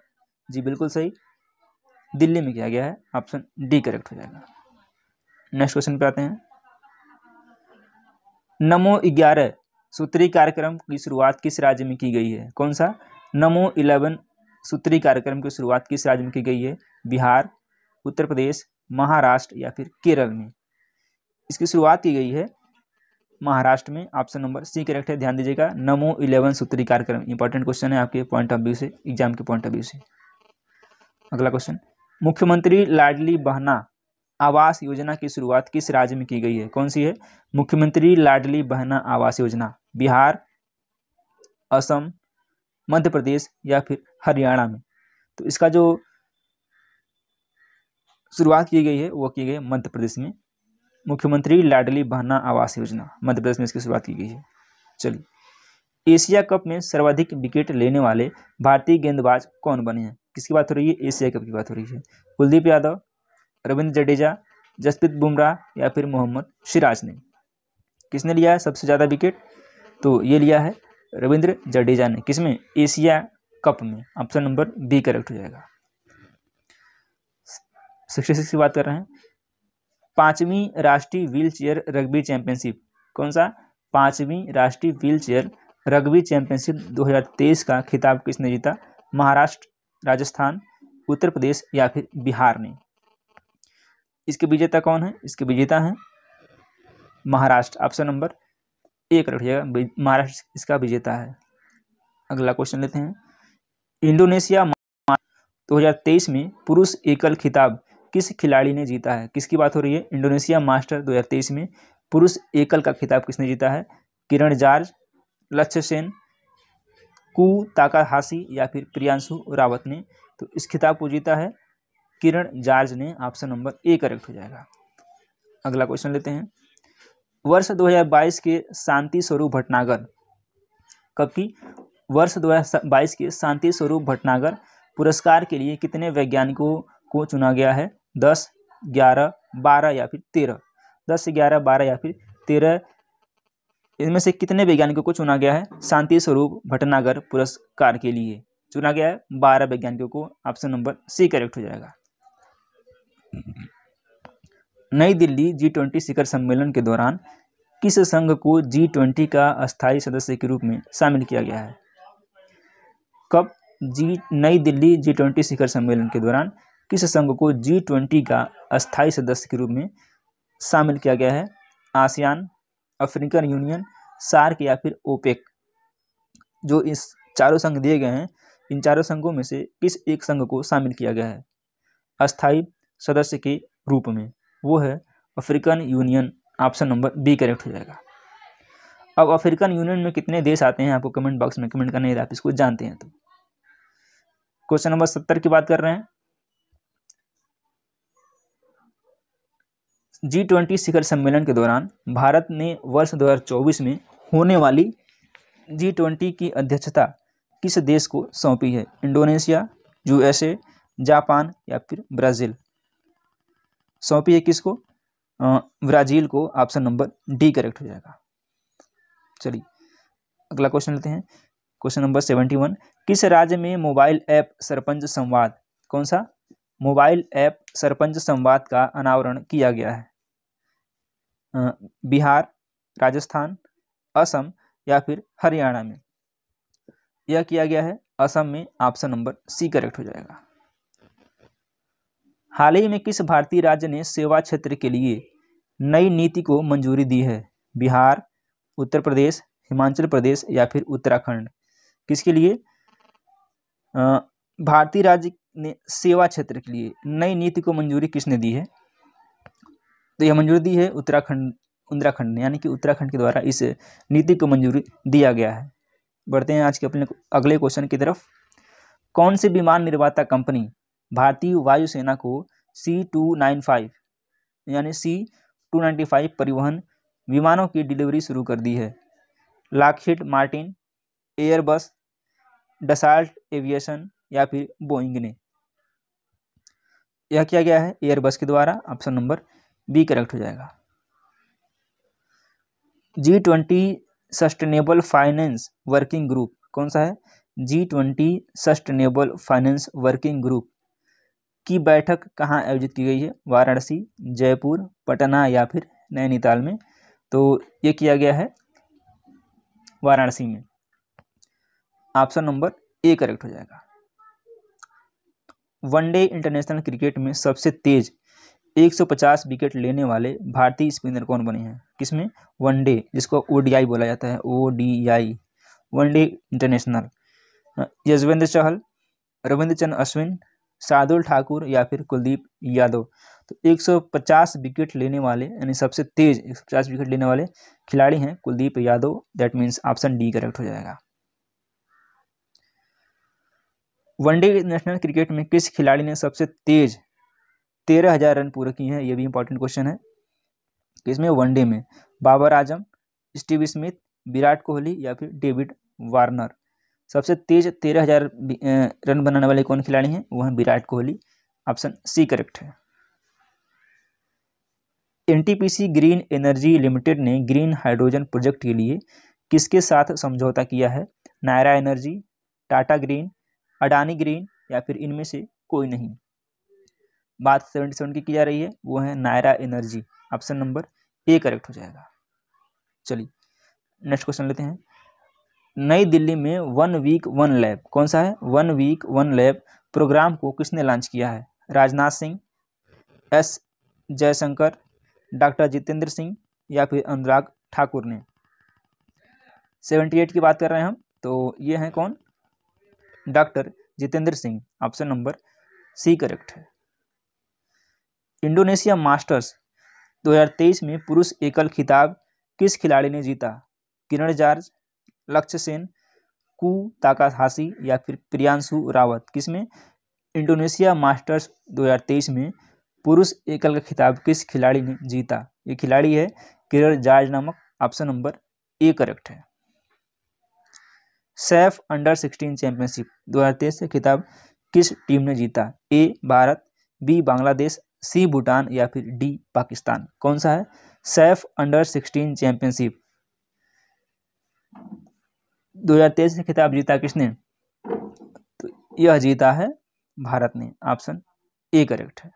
जी बिल्कुल सही दिल्ली में किया गया है ऑप्शन डी करेक्ट हो जाएगा नेक्स्ट क्वेश्चन पे आते हैं नमो ग्यारह सूत्री कार्यक्रम की शुरुआत किस राज्य में की गई है कौन सा नमो इलेवन सूत्री कार्यक्रम की शुरुआत किस राज्य में की गई है बिहार उत्तर प्रदेश महाराष्ट्र या फिर केरल में इसकी शुरुआत की गई है महाराष्ट्र में ऑप्शन नंबर सी करेक्ट है ध्यान दीजिएगा नमो इलेवन सूत्री कार्यक्रम इंपॉर्टेंट क्वेश्चन है आपके पॉइंट ऑफ व्यू से एग्जाम के पॉइंट ऑफ व्यू से अगला क्वेश्चन मुख्यमंत्री लाडली बहना आवास योजना की शुरुआत किस राज्य में की गई है कौन सी है मुख्यमंत्री लाडली बहना आवास योजना बिहार असम मध्य प्रदेश या फिर हरियाणा में तो इसका जो शुरुआत की गई है वो की गई मध्य प्रदेश में मुख्यमंत्री लाडली बहना आवास योजना मध्य प्रदेश में इसकी शुरुआत की गई है चलिए एशिया कप में सर्वाधिक विकेट लेने वाले भारतीय गेंदबाज कौन बने हैं किसकी बात हो रही है एशिया कप की बात हो रही है कुलदीप यादव रविंद्र जडेजा जसप्रीत बुमराह या फिर मोहम्मद सिराज ने किसने लिया है सबसे ज़्यादा विकेट तो ये लिया है रविंद्र जडेजा ने किसमें एशिया कप में ऑप्शन नंबर बी करेक्ट हो जाएगा सिक्सटी सिक्स की बात कर रहे हैं पांचवी राष्ट्रीय व्हील चेयर रग्बी चैंपियनशिप कौन सा पांचवी राष्ट्रीय व्हील चेयर रग्बी चैंपियनशिप 2023 का खिताब किसने जीता महाराष्ट्र राजस्थान उत्तर प्रदेश या फिर बिहार ने इसके विजेता कौन है इसके विजेता हैं महाराष्ट्र ऑप्शन नंबर एक करेक्ट महाराष्ट्र इसका विजेता है अगला क्वेश्चन लेते हैं इंडोनेशिया दो हजार तेईस में पुरुष एकल खिताब किस खिलाड़ी ने जीता है किसकी बात हो रही है इंडोनेशिया मास्टर 2023 में पुरुष एकल का खिताब किसने जीता है किरण जार्ज लक्ष्य सेन कू ताकाहासी या फिर प्रियांशु रावत ने तो इस खिताब को जीता है किरण जार्ज ने ऑप्शन नंबर ए करेक्ट हो जाएगा अगला क्वेश्चन लेते हैं वर्ष 2022 के शांति स्वरूप भटनागर कब की वर्ष 2022 के शांति स्वरूप भटनागर पुरस्कार के लिए कितने वैज्ञानिकों को चुना गया है दस ग्यारह बारह या फिर तेरह दस ग्यारह बारह या फिर तेरह इनमें से कितने वैज्ञानिकों को चुना गया है शांति स्वरूप भटनागर पुरस्कार के लिए चुना गया है बारह वैज्ञानिकों को ऑप्शन नंबर सी करेक्ट हो जाएगा नई दिल्ली जी ट्वेंटी शिखर सम्मेलन के दौरान किस संघ को जी ट्वेंटी का अस्थायी सदस्य के रूप में शामिल किया गया है कब जी नई दिल्ली जी ट्वेंटी शिखर सम्मेलन के दौरान किस संघ को जी ट्वेंटी का अस्थायी सदस्य के रूप में शामिल किया गया है आसियान अफ्रीकन यूनियन सार्क या फिर ओपेक जो इस चारों संघ दिए गए हैं इन चारों संघों में से किस एक संघ को शामिल किया गया है अस्थायी सदस्य के रूप में वो है African union option number B correct हो जाएगा अब अफ्रीकन यूनियन में कितने देश आते हैं आपको कमेंट बॉक्स में कमेंट करना यदि आप इसको जानते हैं तो क्वेश्चन नंबर सत्तर की बात कर रहे हैं जी ट्वेंटी शिखर सम्मेलन के दौरान भारत ने वर्ष 2024 में होने वाली जी ट्वेंटी की अध्यक्षता किस देश को सौंपी है इंडोनेशिया यूएसए जापान या फिर ब्राज़ील सौंपी है किसको ब्राजील को ऑप्शन नंबर डी करेक्ट हो जाएगा चलिए अगला क्वेश्चन लेते हैं क्वेश्चन नंबर सेवेंटी वन किस राज्य में मोबाइल ऐप सरपंच संवाद कौन सा मोबाइल ऐप सरपंच संवाद का अनावरण किया गया है बिहार राजस्थान असम या फिर हरियाणा में यह किया गया है असम में ऑप्शन नंबर सी करेक्ट हो जाएगा हाल ही में किस भारतीय राज्य ने सेवा क्षेत्र के लिए नई नीति को मंजूरी दी है बिहार उत्तर प्रदेश हिमाचल प्रदेश या फिर उत्तराखंड किसके लिए भारतीय राज्य ने सेवा क्षेत्र के लिए नई नीति को मंजूरी किसने दी है तो यह मंजूरी दी है उत्तराखंड उत्तराखंड ने यानी कि उत्तराखंड के द्वारा इस नीति को मंजूरी दिया गया है बढ़ते हैं आज के अपने अगले क्वेश्चन की तरफ कौन सी विमान निर्माता कंपनी भारतीय वायुसेना को सी टू नाइन फाइव यानी सी टू नाइन्टी फाइव परिवहन विमानों की डिलीवरी शुरू कर दी है Lockheed Martin Airbus Dassault aviation या फिर बोइंग ने यह किया गया है एयरबस के द्वारा ऑप्शन नंबर बी करेक्ट हो जाएगा G twenty sustainable finance working group कौन सा है G twenty sustainable finance working group की बैठक कहाँ आयोजित की गई है वाराणसी जयपुर पटना या फिर नैनीताल में तो ये किया गया है वाराणसी में ऑप्शन नंबर ए करेक्ट हो जाएगा वनडे इंटरनेशनल क्रिकेट में सबसे तेज 150 विकेट लेने वाले भारतीय स्पिनर कौन बने हैं किसमें वनडे जिसको ओ बोला जाता है O one day international Yuzvendra Chahal Ravindra Chand Ashwin Shardul Thakur या फिर कुलदीप यादव तो 150 विकेट लेने वाले यानी सबसे तेज 150 विकेट लेने वाले खिलाड़ी हैं Kuldeep Yadav that means option D correct हो जाएगा वनडे नेशनल क्रिकेट में किस खिलाड़ी ने सबसे तेज तेरह हज़ार रन पूरे किए हैं यह भी इंपॉर्टेंट क्वेश्चन है इसमें वनडे में बाबर आजम स्टीव स्मिथ विराट कोहली या फिर डेविड वार्नर सबसे तेज तेरह हजार रन बनाने वाले कौन खिलाड़ी हैं वह Virat Kohli option C correct है एनटीपीसी ग्रीन एनर्जी लिमिटेड ने ग्रीन हाइड्रोजन प्रोजेक्ट के लिए किसके साथ समझौता किया है Nayara energy Tata green Adani green या फिर इनमें से कोई नहीं बात सेवेंटी सेवन की की जा रही है वो है Nayara energy option number A correct हो जाएगा चलिए नेक्स्ट क्वेश्चन लेते हैं नई दिल्ली में वन वीक वन लैब कौन सा है one week one lab programme को किसने लॉन्च किया है राजनाथ सिंह एस जयशंकर डॉक्टर जितेंद्र सिंह या फिर अनुराग ठाकुर ने सेवेंटी एट की बात कर रहे हैं हम तो ये हैं कौन doctor Jitendra Singh option number C correct है इंडोनेशिया मास्टर्स 2023 में पुरुष एकल खिताब किस खिलाड़ी ने जीता किरण जॉर्ज लक्ष्य सेन कू ताकाहाशी या फिर प्रियांशु रावत किसमें इंडोनेशिया मास्टर्स 2023 में पुरुष एकल का खिताब किस खिलाड़ी ने जीता ये खिलाड़ी है किरण जार्ज नामक ऑप्शन नंबर ए करेक्ट है सैफ अंडर सिक्सटीन चैंपियनशिप 2023 का खिताब किस टीम ने जीता A Bharat B Bangladesh C Bhutan या फिर डी पाकिस्तान कौन सा है सैफ अंडर सिक्सटीन चैंपियनशिप तेईस से खिताब जीता किसने तो यह जीता है भारत ने ऑप्शन ए करेक्ट है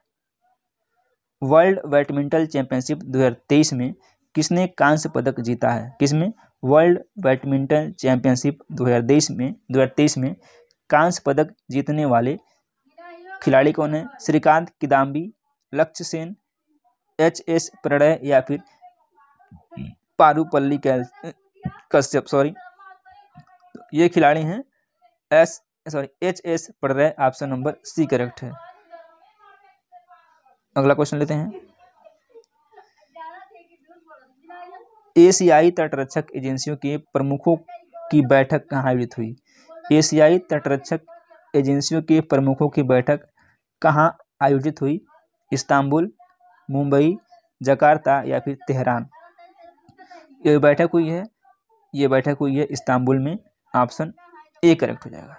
वर्ल्ड बैडमिंटन चैंपियनशिप 2023 में किसने कांस्य पदक जीता है किसमें वर्ल्ड बैडमिंटन चैंपियनशिप 2023 में 2023 में कांस्य पदक जीतने वाले खिलाड़ी कौन है श्रीकांत किदाम्बी लक्ष्य सेन एच एस प्रणय या फिर पारूपल्ली कश्यप सॉरी ये खिलाड़ी हैं एस सॉरी एच एस पढ़ रहे ऑप्शन नंबर सी करेक्ट है अगला क्वेश्चन लेते हैं एशियाई तटरक्षक एजेंसियों के प्रमुखों की बैठक कहाँ आयोजित हुई एशियाई तटरक्षक एजेंसियों के प्रमुखों की बैठक कहाँ आयोजित हुई इस्तांबुल मुंबई जकार्ता या फिर तेहरान ये बैठक हुई है ये बैठक हुई है इस्तांबुल में ऑप्शन ए करेक्ट हो जाएगा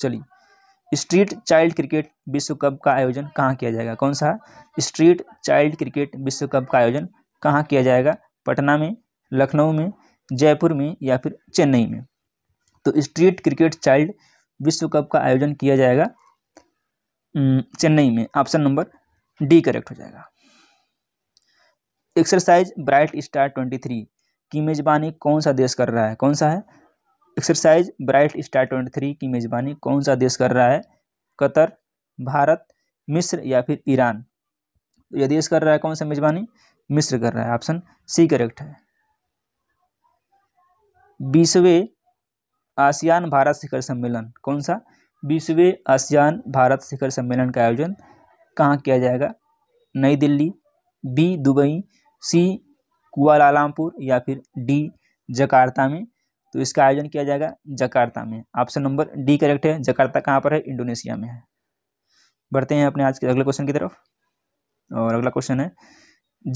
चलिए स्ट्रीट चाइल्ड क्रिकेट विश्व कप का आयोजन कहाँ किया जाएगा कौन सा स्ट्रीट चाइल्ड क्रिकेट विश्व कप का आयोजन कहाँ किया जाएगा पटना में लखनऊ में जयपुर में या फिर चेन्नई में तो स्ट्रीट क्रिकेट चाइल्ड विश्व कप का आयोजन किया जाएगा चेन्नई में ऑप्शन नंबर डी करेक्ट हो जाएगा exercise bright star twenty three की मेज़बानी कौन सा देश कर रहा है कौन सा है exercise bright star twenty three की मेज़बानी कौन सा देश कर रहा है कतर भारत मिस्र या फिर ईरान यह देश कर रहा है कौन सा मेज़बानी मिस्र कर रहा है ऑप्शन सी करेक्ट है बीसवें आसियान भारत शिखर सम्मेलन कौन सा बीसवें आसियान भारत शिखर सम्मेलन का आयोजन कहाँ किया जाएगा Nai Delhi B Dubai C Kuala Lumpur या फिर डी जकार्ता में तो इसका आयोजन किया जाएगा जकार्ता में ऑप्शन नंबर डी करेक्ट है जकार्ता कहाँ पर है इंडोनेशिया में है बढ़ते हैं अपने आज के अगले क्वेश्चन की तरफ और अगला क्वेश्चन है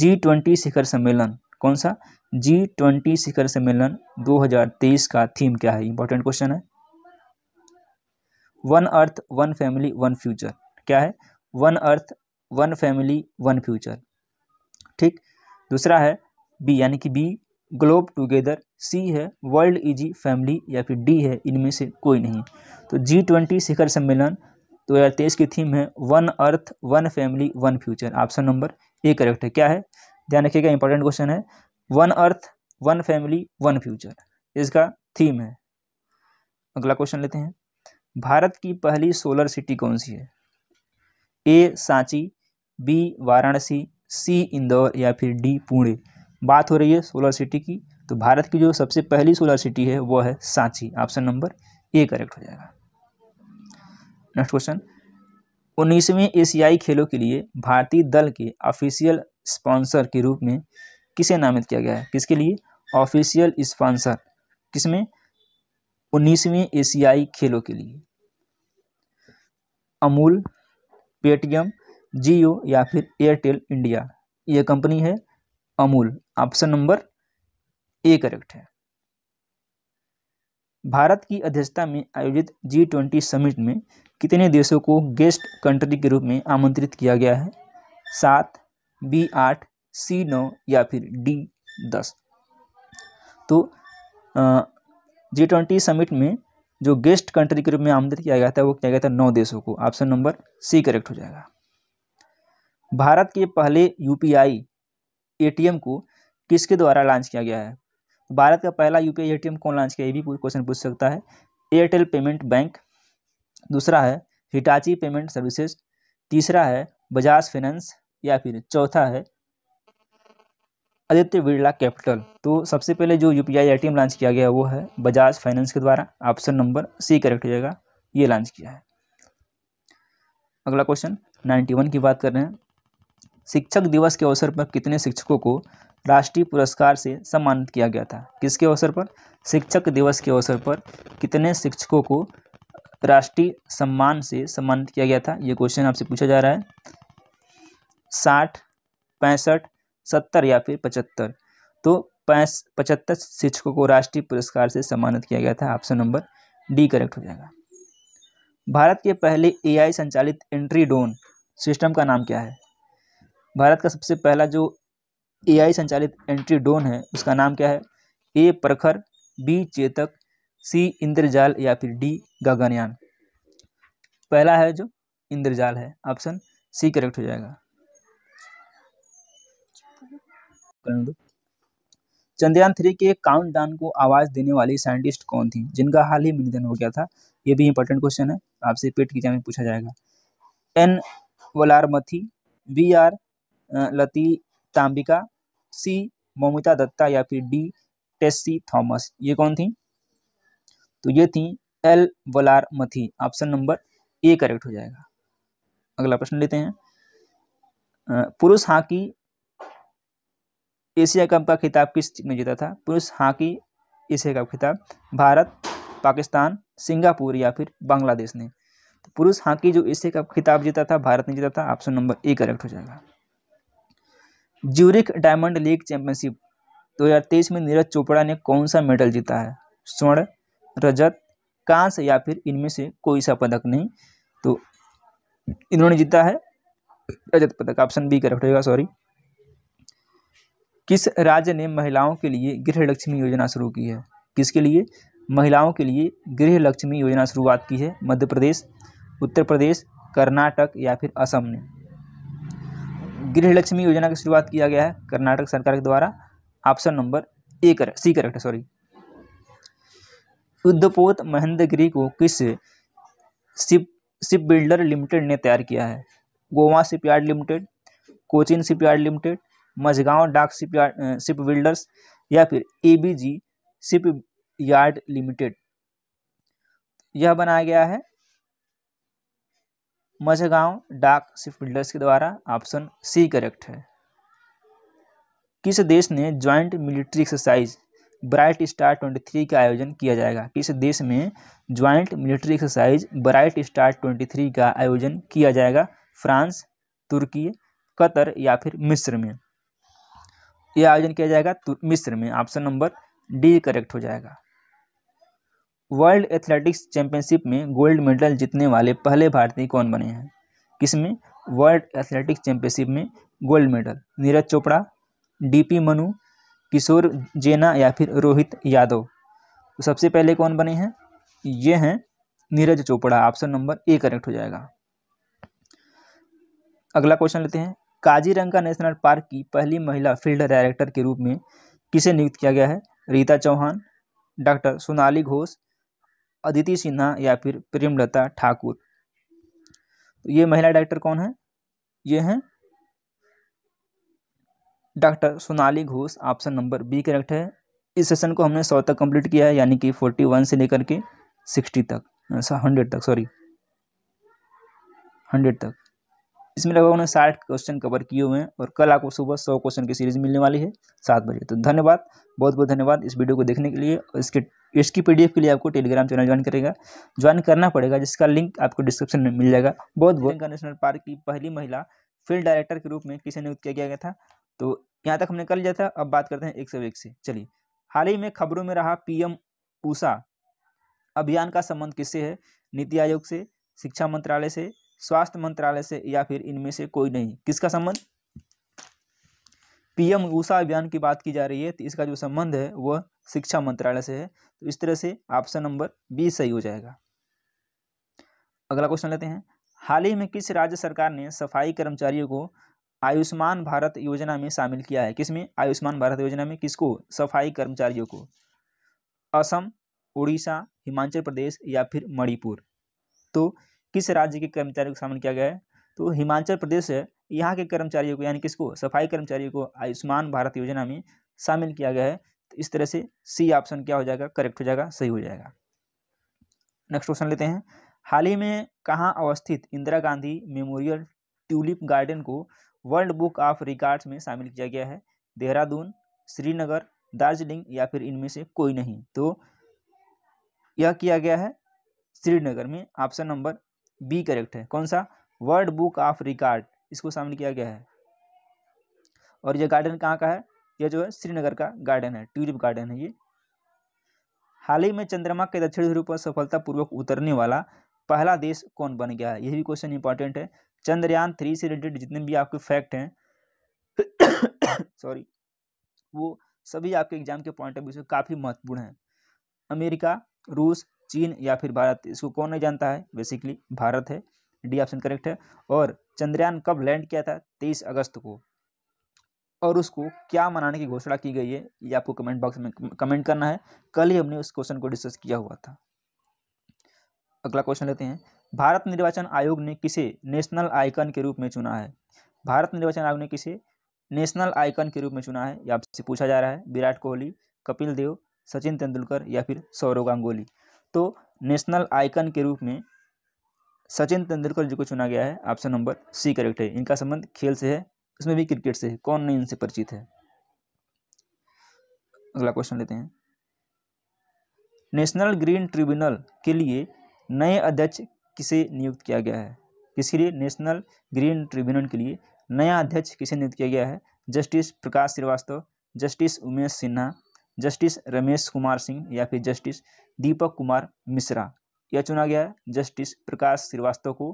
जी ट्वेंटी शिखर सम्मेलन कौन सा जी ट्वेंटी शिखर सम्मेलन 2023 का थीम क्या है इंपॉर्टेंट क्वेश्चन है one earth one family one future क्या है one earth one family one future ठीक दूसरा है बी यानी कि बी ग्लोब टुगेदर सी है वर्ल्ड इजी फैमिली या फिर डी है इनमें से कोई नहीं तो जी ट्वेंटी शिखर सम्मेलन दो हज़ार तेईस की थीम है one earth one family one future option number A correct है क्या है ध्यान रखिएगा इंपॉर्टेंट क्वेश्चन है one earth one family one future इसका थीम है अगला क्वेश्चन लेते हैं भारत की पहली सोलर सिटी कौन सी है A Sanchi B Varanasi C Indore या फिर डी पुणे बात हो रही है सोलर सिटी की तो भारत की जो सबसे पहली सोलर सिटी है वह है Sanchi option number A correct हो जाएगा नेक्स्ट क्वेश्चन उन्नीसवें एशियाई खेलों के लिए भारतीय दल के ऑफिशियल स्पॉन्सर के रूप में किसे नामित किया गया है किसके लिए ऑफिशियल स्पॉन्सर किसमें उन्नीसवें एशियाई खेलों के लिए अमूल पेटीएम जियो या फिर एयरटेल इंडिया ये कंपनी है Amul option number A correct है भारत की अध्यक्षता में आयोजित जी ट्वेंटी समिट में कितने देशों को गेस्ट कंट्री के रूप में आमंत्रित किया गया है सात बी आठ सी नौ या फिर डी दस तो जी ट्वेंटी समिट में जो गेस्ट कंट्री के रूप में आमंत्रित किया गया था वो किया गया था नौ देशों को ऑप्शन नंबर सी करेक्ट हो जाएगा भारत के पहले यूपीआई एटीएम को किसके द्वारा लॉन्च किया गया है भारत का पहला यू पी कौन लॉन्च किया ये भी क्वेश्चन पूछ सकता है एयरटेल पेमेंट बैंक दूसरा है हिटाची पेमेंट सर्विसेज तीसरा है बजाज फाइनेंस या फिर चौथा है आदित्य बिरला कैपिटल तो सबसे पहले जो यू पी आई लॉन्च किया गया वो है बजाज फाइनेंस के द्वारा ऑप्शन नंबर सी करेक्ट हो जाएगा ये लॉन्च किया है अगला क्वेश्चन 91 की बात कर रहे हैं शिक्षक दिवस के अवसर पर कितने शिक्षकों को राष्ट्रीय पुरस्कार से सम्मानित किया गया था किसके अवसर पर शिक्षक दिवस के अवसर पर कितने शिक्षकों को राष्ट्रीय सम्मान से सम्मानित किया गया था ये क्वेश्चन आपसे पूछा जा रहा है साठ पैंसठ सत्तर या फिर पचहत्तर तो पैंस पचहत्तर शिक्षकों को राष्ट्रीय पुरस्कार से सम्मानित किया गया था ऑप्शन नंबर डी करेक्ट हो जाएगा भारत के पहले एआई संचालित एंट्री ड्रोन सिस्टम का नाम क्या है भारत का सबसे पहला जो एआई संचालित एंट्री ड्रोन है उसका नाम क्या है ए प्रखर बी चेतक सी इंद्रजाल या फिर डी गगनयान पहला है जो इंद्रजाल है ऑप्शन सी करेक्ट हो जाएगा चंद्रयान थ्री के काउंटडाउन को आवाज़ देने वाली साइंटिस्ट कौन थी जिनका हाल ही में निधन हो गया था ये भी इंपॉर्टेंट क्वेश्चन है आपसे पेट की एग्जाम में पूछा जाएगा एन वलारमथी बी आर लती तांबिका सी ममिता दत्ता या फिर डी टेस्सी थॉमस ये कौन थी तो ये थी L Valar Mathi option number A correct हो जाएगा अगला प्रश्न लेते हैं पुरुष हॉकी एशिया कप का खिताब किस में जीता था पुरुष हॉकी एशिया कप खिताब भारत पाकिस्तान सिंगापुर या फिर बांग्लादेश ने तो पुरुष हॉकी जो एशिया कप खिताब जीता था भारत ने जीता था ऑप्शन नंबर ए करेक्ट हो जाएगा ज्यूरिक डायमंड लीग चैंपियनशिप 2023 में नीरज चोपड़ा ने कौन सा मेडल जीता है स्वर्ण रजत कांस या फिर इनमें से कोई सा पदक नहीं तो इन्होंने जीता है रजत पदक ऑप्शन बी करेक्ट होगा सॉरी किस राज्य ने महिलाओं के लिए गृह लक्ष्मी योजना शुरू की है किसके लिए महिलाओं के लिए गृह लक्ष्मी योजना शुरुआत की है मध्य प्रदेश उत्तर प्रदेश कर्नाटक या फिर असम ने गृहलक्ष्मी योजना की शुरुआत किया गया है कर्नाटक सरकार के द्वारा ऑप्शन नंबर ए कर सी करेक्ट सॉरी युद्धपोत महेंद्रगिरी को किस शिप शिप बिल्डर लिमिटेड ने तैयार किया है Goa shipyard limited Cochin shipyard limited Mazagon dock ship shipbuilders या फिर A B G shipyard limited यह बनाया गया है मझगांव डाक शिप बिल्डर्स के द्वारा ऑप्शन सी करेक्ट है किस देश ने joint military exercise bright star twenty three का आयोजन किया जाएगा किस देश में joint military exercise bright star twenty three का आयोजन किया जाएगा फ्रांस तुर्की कतर या फिर मिस्र में यह आयोजन किया जाएगा मिस्र में ऑप्शन नंबर डी करेक्ट हो जाएगा वर्ल्ड एथलेटिक्स चैंपियनशिप में गोल्ड मेडल जीतने वाले पहले भारतीय कौन बने हैं किसमें वर्ल्ड एथलेटिक्स चैंपियनशिप में gold medal Neeraj Chopra DP Manu Kishore Jena या फिर रोहित यादव तो सबसे पहले कौन बने हैं ये हैं Neeraj Chopra option number A correct हो जाएगा अगला क्वेश्चन लेते हैं काजीरंगा नेशनल पार्क की पहली महिला फील्ड डायरेक्टर के रूप में किसे नियुक्त किया गया है रीता चौहान डॉक्टर सोनाली घोष अदिति सिन्हा या फिर प्रेमलता ठाकुर तो ये महिला डायरेक्टर कौन है ये हैं doctor Sonali Ghosh option number B correct है इस सेशन को हमने सौ तक कंप्लीट किया है यानी कि फोर्टी वन से लेकर के सिक्सटी तक हंड्रेड तक सॉरी हंड्रेड तक इसमें लगभग उन्होंने साठ क्वेश्चन कवर किए हुए हैं और कल आपको सुबह सौ क्वेश्चन की सीरीज मिलने वाली है सात बजे तो धन्यवाद बहुत बहुत धन्यवाद इस वीडियो को देखने के लिए और इसके इसकी पी के लिए आपको टेलीग्राम चैनल ज्वाइन करेगा ज्वाइन करना पड़ेगा जिसका लिंक आपको डिस्क्रिप्शन में मिल जाएगा बहुत बहुत नेशनल पार्क की पहली महिला फील्ड डायरेक्टर के रूप में किसे नियुक्त किया गया था तो यहाँ तक हमने कर लिया था अब बात करते हैं एक से एक से चलिए हाल ही में खबरों में रहा पीएम ऊषा अभियान का संबंध किससे है नीति आयोग से शिक्षा मंत्रालय से स्वास्थ्य मंत्रालय से या फिर इनमें से कोई नहीं किसका संबंध पीएम ऊषा अभियान की बात की जा रही है तो इसका जो संबंध है वह शिक्षा मंत्रालय से है तो इस तरह से ऑप्शन नंबर बी सही हो जाएगा अगला क्वेश्चन लेते हैं हाल ही में किस राज्य सरकार ने सफाई कर्मचारियों को आयुष्मान भारत योजना में शामिल किया है किसमें आयुष्मान भारत योजना में किसको सफाई कर्मचारियों को असम उड़ीसा हिमाचल प्रदेश या फिर मणिपुर तो किस राज्य के कर्मचारियों को शामिल किया गया है तो हिमाचल प्रदेश है यहाँ के कर्मचारियों को यानी किसको सफाई कर्मचारियों को आयुष्मान भारत योजना में शामिल किया गया है तो इस तरह से सी ऑप्शन क्या हो जाएगा करेक्ट हो जाएगा सही हो जाएगा नेक्स्ट क्वेश्चन लेते हैं हाल ही में कहाँ अवस्थित Indira Gandhi memorial tulip garden को वर्ल्ड बुक ऑफ रिकॉर्ड्स में शामिल किया गया है देहरादून श्रीनगर दार्जिलिंग या फिर इनमें से कोई नहीं तो यह किया गया है श्रीनगर में ऑप्शन नंबर बी करेक्ट है कौन सा वर्ल्ड बुक ऑफ रिकॉर्ड इसको शामिल किया गया है और यह गार्डन कहाँ का है यह जो है श्रीनगर का गार्डन है ट्यूलिप गार्डन है ये हाल ही में चंद्रमा के दक्षिण ध्रुव पर सफलतापूर्वक उतरने वाला पहला देश कौन बन गया है यह भी क्वेश्चन इंपॉर्टेंट है चंद्रयान थ्री से रिलेटेड जितने भी आपके फैक्ट हैं सॉरी वो सभी आपके एग्जाम के पॉइंट ऑफ व्यू से काफ़ी महत्वपूर्ण हैं अमेरिका रूस चीन या फिर भारत इसको कौन नहीं जानता है बेसिकली भारत है डी ऑप्शन करेक्ट है और चंद्रयान कब लैंड किया था तेईस अगस्त को और उसको क्या मनाने की घोषणा की गई है ये आपको कमेंट बॉक्स में कमेंट करना है कल ही हमने उस क्वेश्चन को डिस्कस किया हुआ था अगला क्वेश्चन लेते हैं भारत निर्वाचन आयोग ने किसे नेशनल आइकन के रूप में चुना है भारत निर्वाचन आयोग ने किसे नेशनल आइकन के रूप में चुना है ये आपसे पूछा जा रहा है विराट कोहली कपिल देव सचिन तेंदुलकर या फिर सौरव गांगुली तो नेशनल आइकन के रूप में सचिन तेंदुलकर जी को चुना गया है ऑप्शन नंबर सी करेक्ट है इनका संबंध खेल से है इसमें भी क्रिकेट से है कौन नहीं इनसे परिचित है अगला क्वेश्चन लेते हैं नेशनल ग्रीन ट्रिब्यूनल के लिए नए अध्यक्ष किसे नियुक्त किया गया है किसके लिए नेशनल ग्रीन ट्रिब्यूनल के लिए नया अध्यक्ष किसे नियुक्त किया गया है justice Prakash Srivastava justice Umesh Sinha justice Ramesh Kumar Singh या फिर जस्टिस दीपक कुमार मिश्रा यह चुना गया है जस्टिस प्रकाश श्रीवास्तव को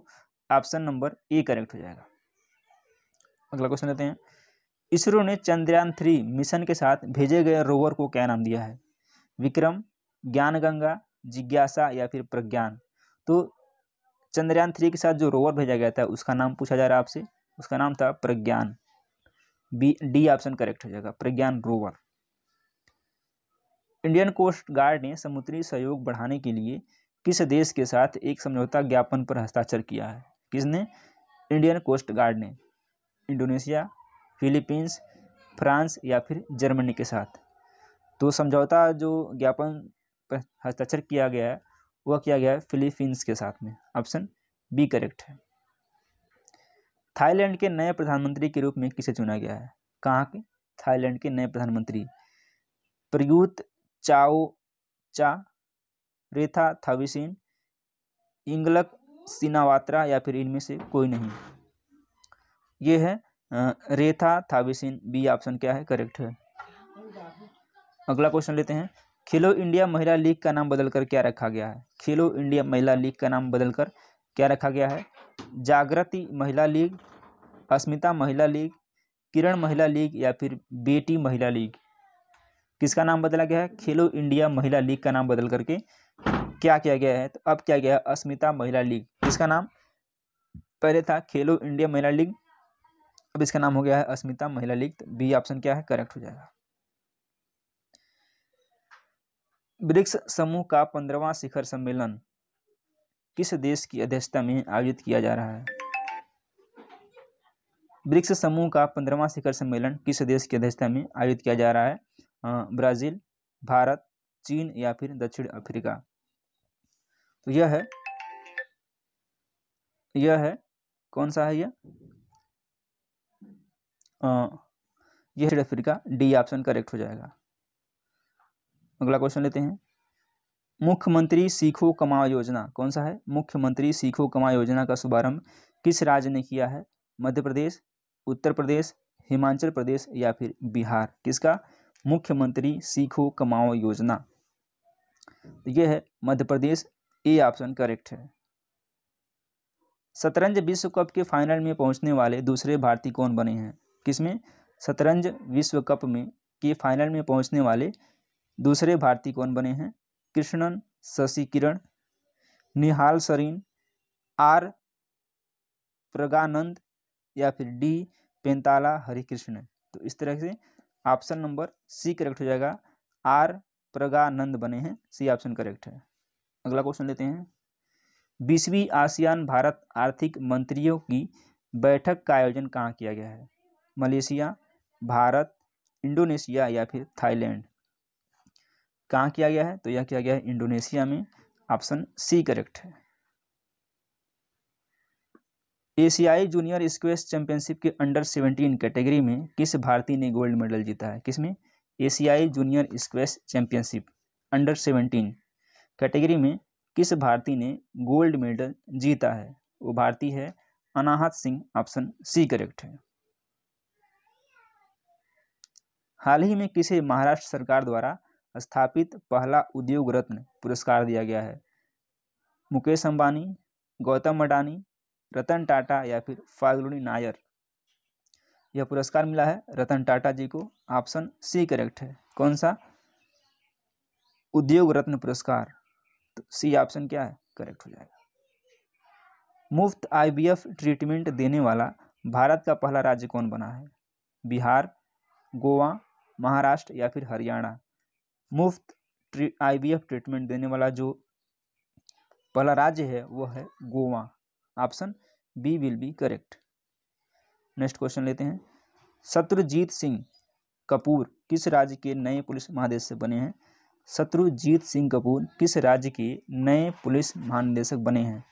ऑप्शन नंबर ए करेक्ट हो जाएगा अगला क्वेश्चन लेते हैं इसरो ने चंद्रयान थ्री मिशन के साथ भेजे गए रोवर को क्या नाम दिया है विक्रम ज्ञान गंगा जिज्ञासा या फिर प्रज्ञान तो चंद्रयान थ्री के साथ जो रोवर भेजा गया था उसका नाम पूछा जा रहा है आपसे उसका नाम था Pragyan B D option correct हो जाएगा Pragyan rover Indian coast guard ने समुद्री सहयोग बढ़ाने के लिए किस देश के साथ एक समझौता ज्ञापन पर हस्ताक्षर किया है किसने इंडियन कोस्ट गार्ड ने इंडोनेशिया फिलीपींस फ्रांस या फिर जर्मनी के साथ तो समझौता जो ज्ञापन पर हस्ताक्षर किया गया है वह किया गया है फिलीपींस के साथ में ऑप्शन बी करेक्ट है थाईलैंड के नए प्रधानमंत्री के रूप में किसे चुना गया है कहाँ के थाईलैंड के नए प्रधानमंत्री प्रयुत चा रेथा थाविसिन इंगलक सिनावात्रा या फिर इनमें से कोई नहीं ये है रेथा थाविसिन बी ऑप्शन क्या है करेक्ट है अगला क्वेश्चन लेते हैं खेलो इंडिया महिला लीग का नाम बदलकर क्या रखा गया है खेलो इंडिया महिला लीग का नाम बदलकर क्या रखा गया है जागृति महिला लीग अस्मिता महिला लीग किरण महिला लीग या फिर बेटी महिला लीग किसका नाम बदला गया है खेलो इंडिया महिला लीग का नाम बदल करके क्या किया गया है तो अब क्या गया है अस्मिता महिला लीग किसका नाम पहले था खेलो इंडिया महिला लीग अब इसका नाम हो गया है अस्मिता महिला लीग तो बी ऑप्शन क्या है करेक्ट हो जाएगा ब्रिक्स समूह का पंद्रवा शिखर सम्मेलन किस देश की अध्यक्षता में आयोजित किया जा रहा है ब्रिक्स समूह का पंद्रवा शिखर सम्मेलन किस देश की अध्यक्षता में आयोजित किया जा रहा है ब्राज़ील भारत चीन या फिर दक्षिण अफ्रीका तो यह है यह है कौन सा है यह यह दक्षिण अफ्रीका डी ऑप्शन करेक्ट हो जाएगा अगला क्वेश्चन लेते हैं मुख्यमंत्री सीखो कमा योजना कौन सा है मुख्यमंत्री सीखो कमा योजना का शुभारंभ किस राज्य ने किया है मध्य प्रदेश उत्तर प्रदेश हिमाचल प्रदेश या फिर बिहार किसका मुख्यमंत्री सीखो कमाओ योजना तो यह है मध्य प्रदेश ए ऑप्शन करेक्ट है शतरंज विश्व कप के फाइनल में पहुंचने वाले दूसरे भारतीय कौन बने हैं किसमें शतरंज विश्व कप में के फाइनल में पहुंचने वाले दूसरे भारतीय कौन बने हैं कृष्णन शशि किरण निहाल सरीन आर प्रगानंद या फिर डी पेंताला हरिकृष्ण तो इस तरह से ऑप्शन नंबर सी करेक्ट हो जाएगा आर प्रगानंद बने हैं सी ऑप्शन करेक्ट है अगला क्वेश्चन लेते हैं बीसवीं आसियान भारत आर्थिक मंत्रियों की बैठक का आयोजन कहाँ किया गया है मलेशिया भारत इंडोनेशिया या फिर थाईलैंड कहाँ किया गया है तो यह किया गया है इंडोनेशिया में ऑप्शन सी करेक्ट है एशियाई जूनियर स्क्वेस चैंपियनशिप के अंडर सेवनटीन कैटेगरी में किस भारतीय ने गोल्ड मेडल जीता है किसमें एशियाई junior squash championship under seventeen category में किस भारतीय ने गोल्ड मेडल जीता है वो भारतीय है Anahat Singh option C correct है हाल ही में किसे महाराष्ट्र सरकार द्वारा स्थापित पहला उद्योग रत्न पुरस्कार दिया गया है मुकेश अंबानी गौतम अडानी रतन टाटा या फिर फागलुनी नायर यह पुरस्कार मिला है रतन टाटा जी को ऑप्शन सी करेक्ट है कौन सा उद्योग रत्न पुरस्कार तो सी ऑप्शन क्या है करेक्ट हो जाएगा मुफ्त आईबीएफ ट्रीटमेंट देने वाला भारत का पहला राज्य कौन बना है बिहार गोवा महाराष्ट्र या फिर हरियाणा मुफ्त आईबीएफ ट्रीटमेंट देने वाला जो पहला राज्य है वह है Goa option B will be correct next question लेते हैं शत्रुजीत सिंह कपूर किस राज्य के नए पुलिस महानिदेशक बने हैं शत्रुजीत सिंह कपूर किस राज्य के नए पुलिस महानिदेशक बने हैं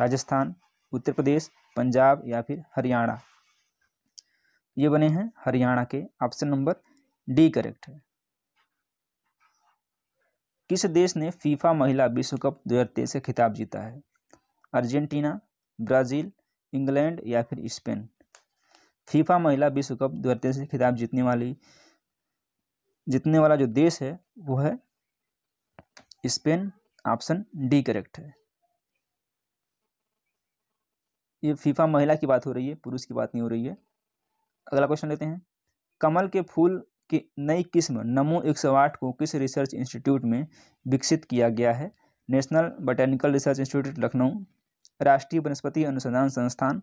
राजस्थान उत्तर प्रदेश पंजाब या फिर हरियाणा ये बने हैं हरियाणा के ऑप्शन नंबर डी करेक्ट है किस देश ने फीफा महिला विश्व कप दो हज़ार तेईस का खिताब जीता है अर्जेंटीना ब्राज़ील इंग्लैंड या फिर स्पेन फीफा महिला विश्व कप दो हज़ार तेईस खिताब जीतने वाली जीतने वाला जो देश है वो है स्पेन ऑप्शन डी करेक्ट है ये फीफा महिला की बात हो रही है पुरुष की बात नहीं हो रही है अगला क्वेश्चन लेते हैं कमल के फूल की नई किस्म नमो एक सौ आठ को किस रिसर्च इंस्टीट्यूट में विकसित किया गया है national botanical research institute Lucknow राष्ट्रीय वनस्पति अनुसंधान संस्थान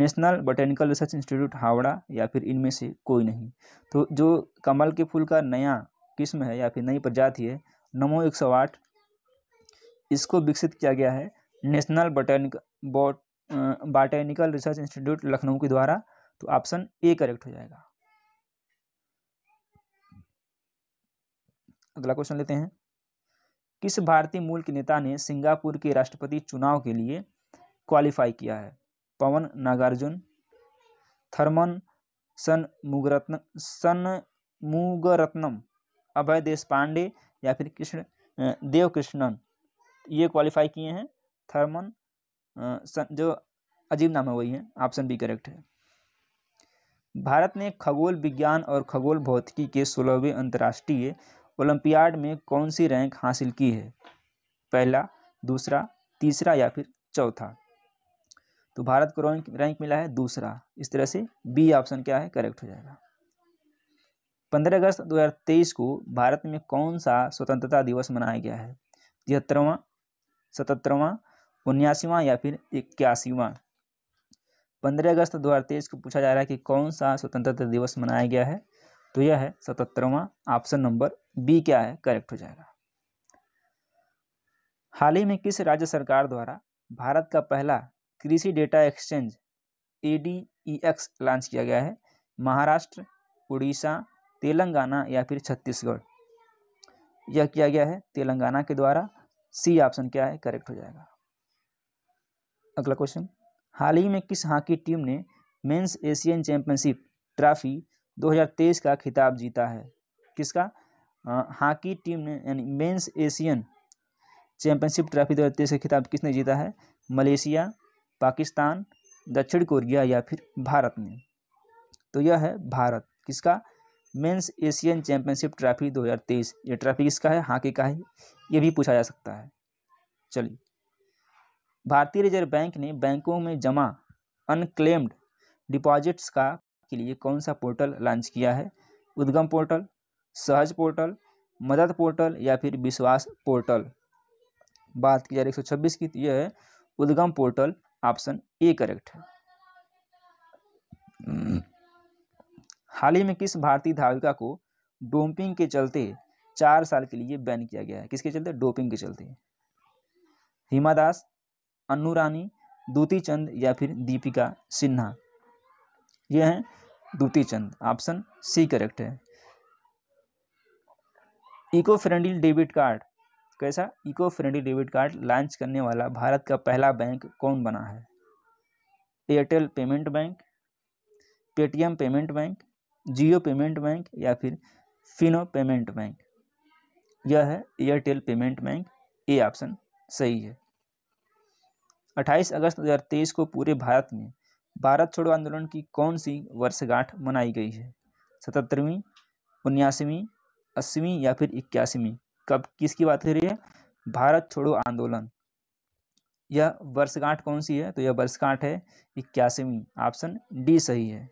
national botanical research institute Howrah या फिर इनमें से कोई नहीं तो जो कमल के फूल का नया किस्म है या फिर नई प्रजाति है नमो एक सौ आठ इसको विकसित किया गया है national botanic bot botanical research institute Lucknow के द्वारा तो ऑप्शन ए करेक्ट हो जाएगा अगला क्वेश्चन लेते हैं किस भारतीय मूल के नेता ने सिंगापुर के राष्ट्रपति चुनाव के लिए क्वालिफाई किया है पवन नागार्जुन थर्मन सन मुगरत्न सन मुगरत्नम अभय देश पांडे या फिर कृष्ण देव कृष्णन ये क्वालिफाई किए हैं थर्मन सन जो अजीब नाम है वही है ऑप्शन बी करेक्ट है भारत ने खगोल विज्ञान और खगोल भौतिकी के सोलहवें अंतर्राष्ट्रीय ओलंपियाड में कौन सी रैंक हासिल की है पहला दूसरा तीसरा या फिर चौथा तो भारत को रैंक रैंक मिला है दूसरा इस तरह से बी ऑप्शन क्या है करेक्ट हो जाएगा पंद्रह अगस्त 2023 को भारत में कौन सा स्वतंत्रता दिवस मनाया गया है तिहत्तरवां सतहत्तरवां उन्यासीवां या फिर इक्यासीवां पंद्रह अगस्त 2023 को पूछा जा रहा है कि कौन सा स्वतंत्रता दिवस मनाया गया है तो यह है सतहत्तरवां ऑप्शन नंबर बी क्या है करेक्ट हो जाएगा हाल ही में किस राज्य सरकार द्वारा भारत का पहला कृषि data exchange A D E X launch किया गया है महाराष्ट्र उड़ीसा तेलंगाना या फिर छत्तीसगढ़ यह किया गया है तेलंगाना के द्वारा सी ऑप्शन क्या है करेक्ट हो जाएगा अगला क्वेश्चन हाल ही में किस हॉकी टीम ने मेंस एशियन चैंपियनशिप ट्रॉफी 2023 का खिताब जीता है किसका हाँ, हॉकी टीम ने यानी मेंस एशियन चैंपियनशिप ट्रॉफी दो हज़ार तेईस का खिताब किसने जीता है मलेशिया पाकिस्तान दक्षिण कोरिया या फिर भारत ने तो यह है भारत किसका मेंस एशियन चैंपियनशिप ट्रॉफी 2023 ये ट्रॉफी किसका है हॉकी का है ये भी पूछा जा सकता है चलिए भारतीय रिजर्व बैंक ने बैंकों में जमा अनक्लेम्ड डिपॉजिट्स का के लिए कौन सा पोर्टल लॉन्च किया है उद्गम पोर्टल सहज पोर्टल मदद पोर्टल या फिर विश्वास पोर्टल बात की जा रही है एक की तो यह है उद्गम पोर्टल ऑप्शन ए करेक्ट है हाल ही में किस भारतीय धाविका को डोपिंग के चलते चार साल के लिए बैन किया गया है किसके चलते डोपिंग के चलते हिमा दास अनु रानी दूती चंद या फिर दीपिका सिन्हा यह है Dutee Chand option C correct है इको फ्रेंडली डेबिट कार्ड कैसा eco friendly debit card launch करने वाला भारत का पहला बैंक कौन बना है Airtel payment bank Paytm payment bank Jio payment bank या फिर फिनो पेमेंट बैंक यह है Airtel payment bank A option सही है 28 अगस्त 2023 को पूरे भारत में भारत छोड़ो आंदोलन की कौन सी वर्षगांठ मनाई गई है सतहत्तरवीं उन्यासवीं अस्सीवीं या फिर इक्यासीवीं कब किसकी बात कर रही है भारत छोड़ो आंदोलन यह वर्षगांठ कौन सी है तो यह वर्षगांठ है इक्यासीवीं ऑप्शन डी सही है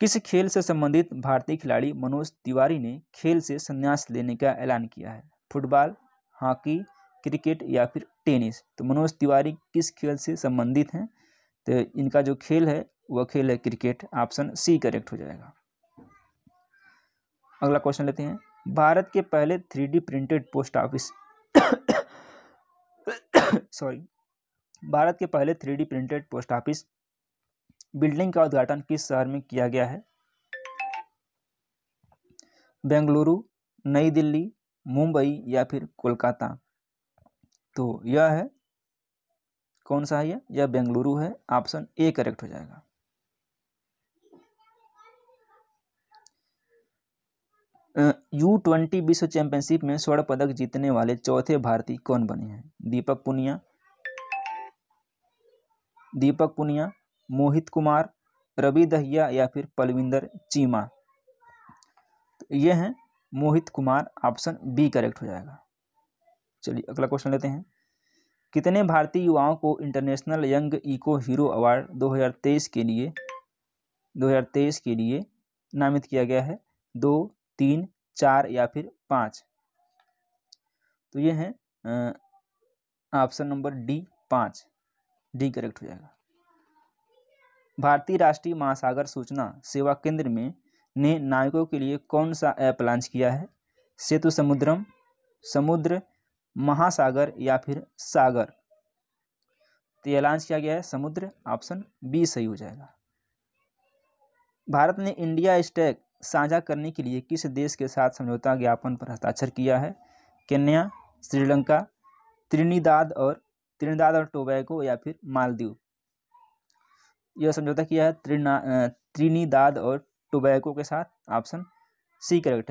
किस खेल से संबंधित भारतीय खिलाड़ी मनोज तिवारी ने खेल से संन्यास लेने का ऐलान किया है फुटबॉल हॉकी क्रिकेट या फिर टेनिस तो मनोज तिवारी किस खेल से संबंधित हैं तो इनका जो खेल है वह खेल है क्रिकेट ऑप्शन सी करेक्ट हो जाएगा अगला क्वेश्चन लेते हैं भारत के पहले three printed post office sorry Bharat के पहले three printed post office building का उद्घाटन किस शहर में किया गया है बेंगलुरु नई दिल्ली मुंबई या फिर कोलकाता तो यह है कौन सा है यह यह बेंगलुरु है ऑप्शन ए करेक्ट हो जाएगा यू ट्वेंटी विश्व चैंपियनशिप में स्वर्ण पदक जीतने वाले चौथे भारतीय कौन बने हैं दीपक पुनिया दीपक पुनिया मोहित कुमार रवि दहिया या फिर पलविंदर चीमा तो ये हैं Mohit Kumar option B correct हो जाएगा चलिए अगला क्वेश्चन लेते हैं कितने भारतीय युवाओं को international young eco hero award 2023 के लिए 2023 के लिए नामित किया गया है दो तीन चार या फिर पाँच तो ये है ऑप्शन नंबर डी पाँच डी करेक्ट हो जाएगा भारतीय राष्ट्रीय महासागर सूचना सेवा केंद्र में ने नाविकों के लिए कौन सा ऐप लॉन्च किया है सेतु समुद्रम समुद्र महासागर या फिर सागर तो यह लॉन्च किया गया है समुद्र ऑप्शन बी सही हो जाएगा भारत ने इंडिया स्टैक साझा करने के लिए किस देश के साथ समझौता ज्ञापन पर हस्ताक्षर किया है केन्या श्रीलंका त्रिनिदाद और त्रिनिदाद और टोबैको या फिर मालदीव यह समझौता किया है त्रिना त्रिनिदाद और टोबैको के साथ ऑप्शन सी करेक्ट है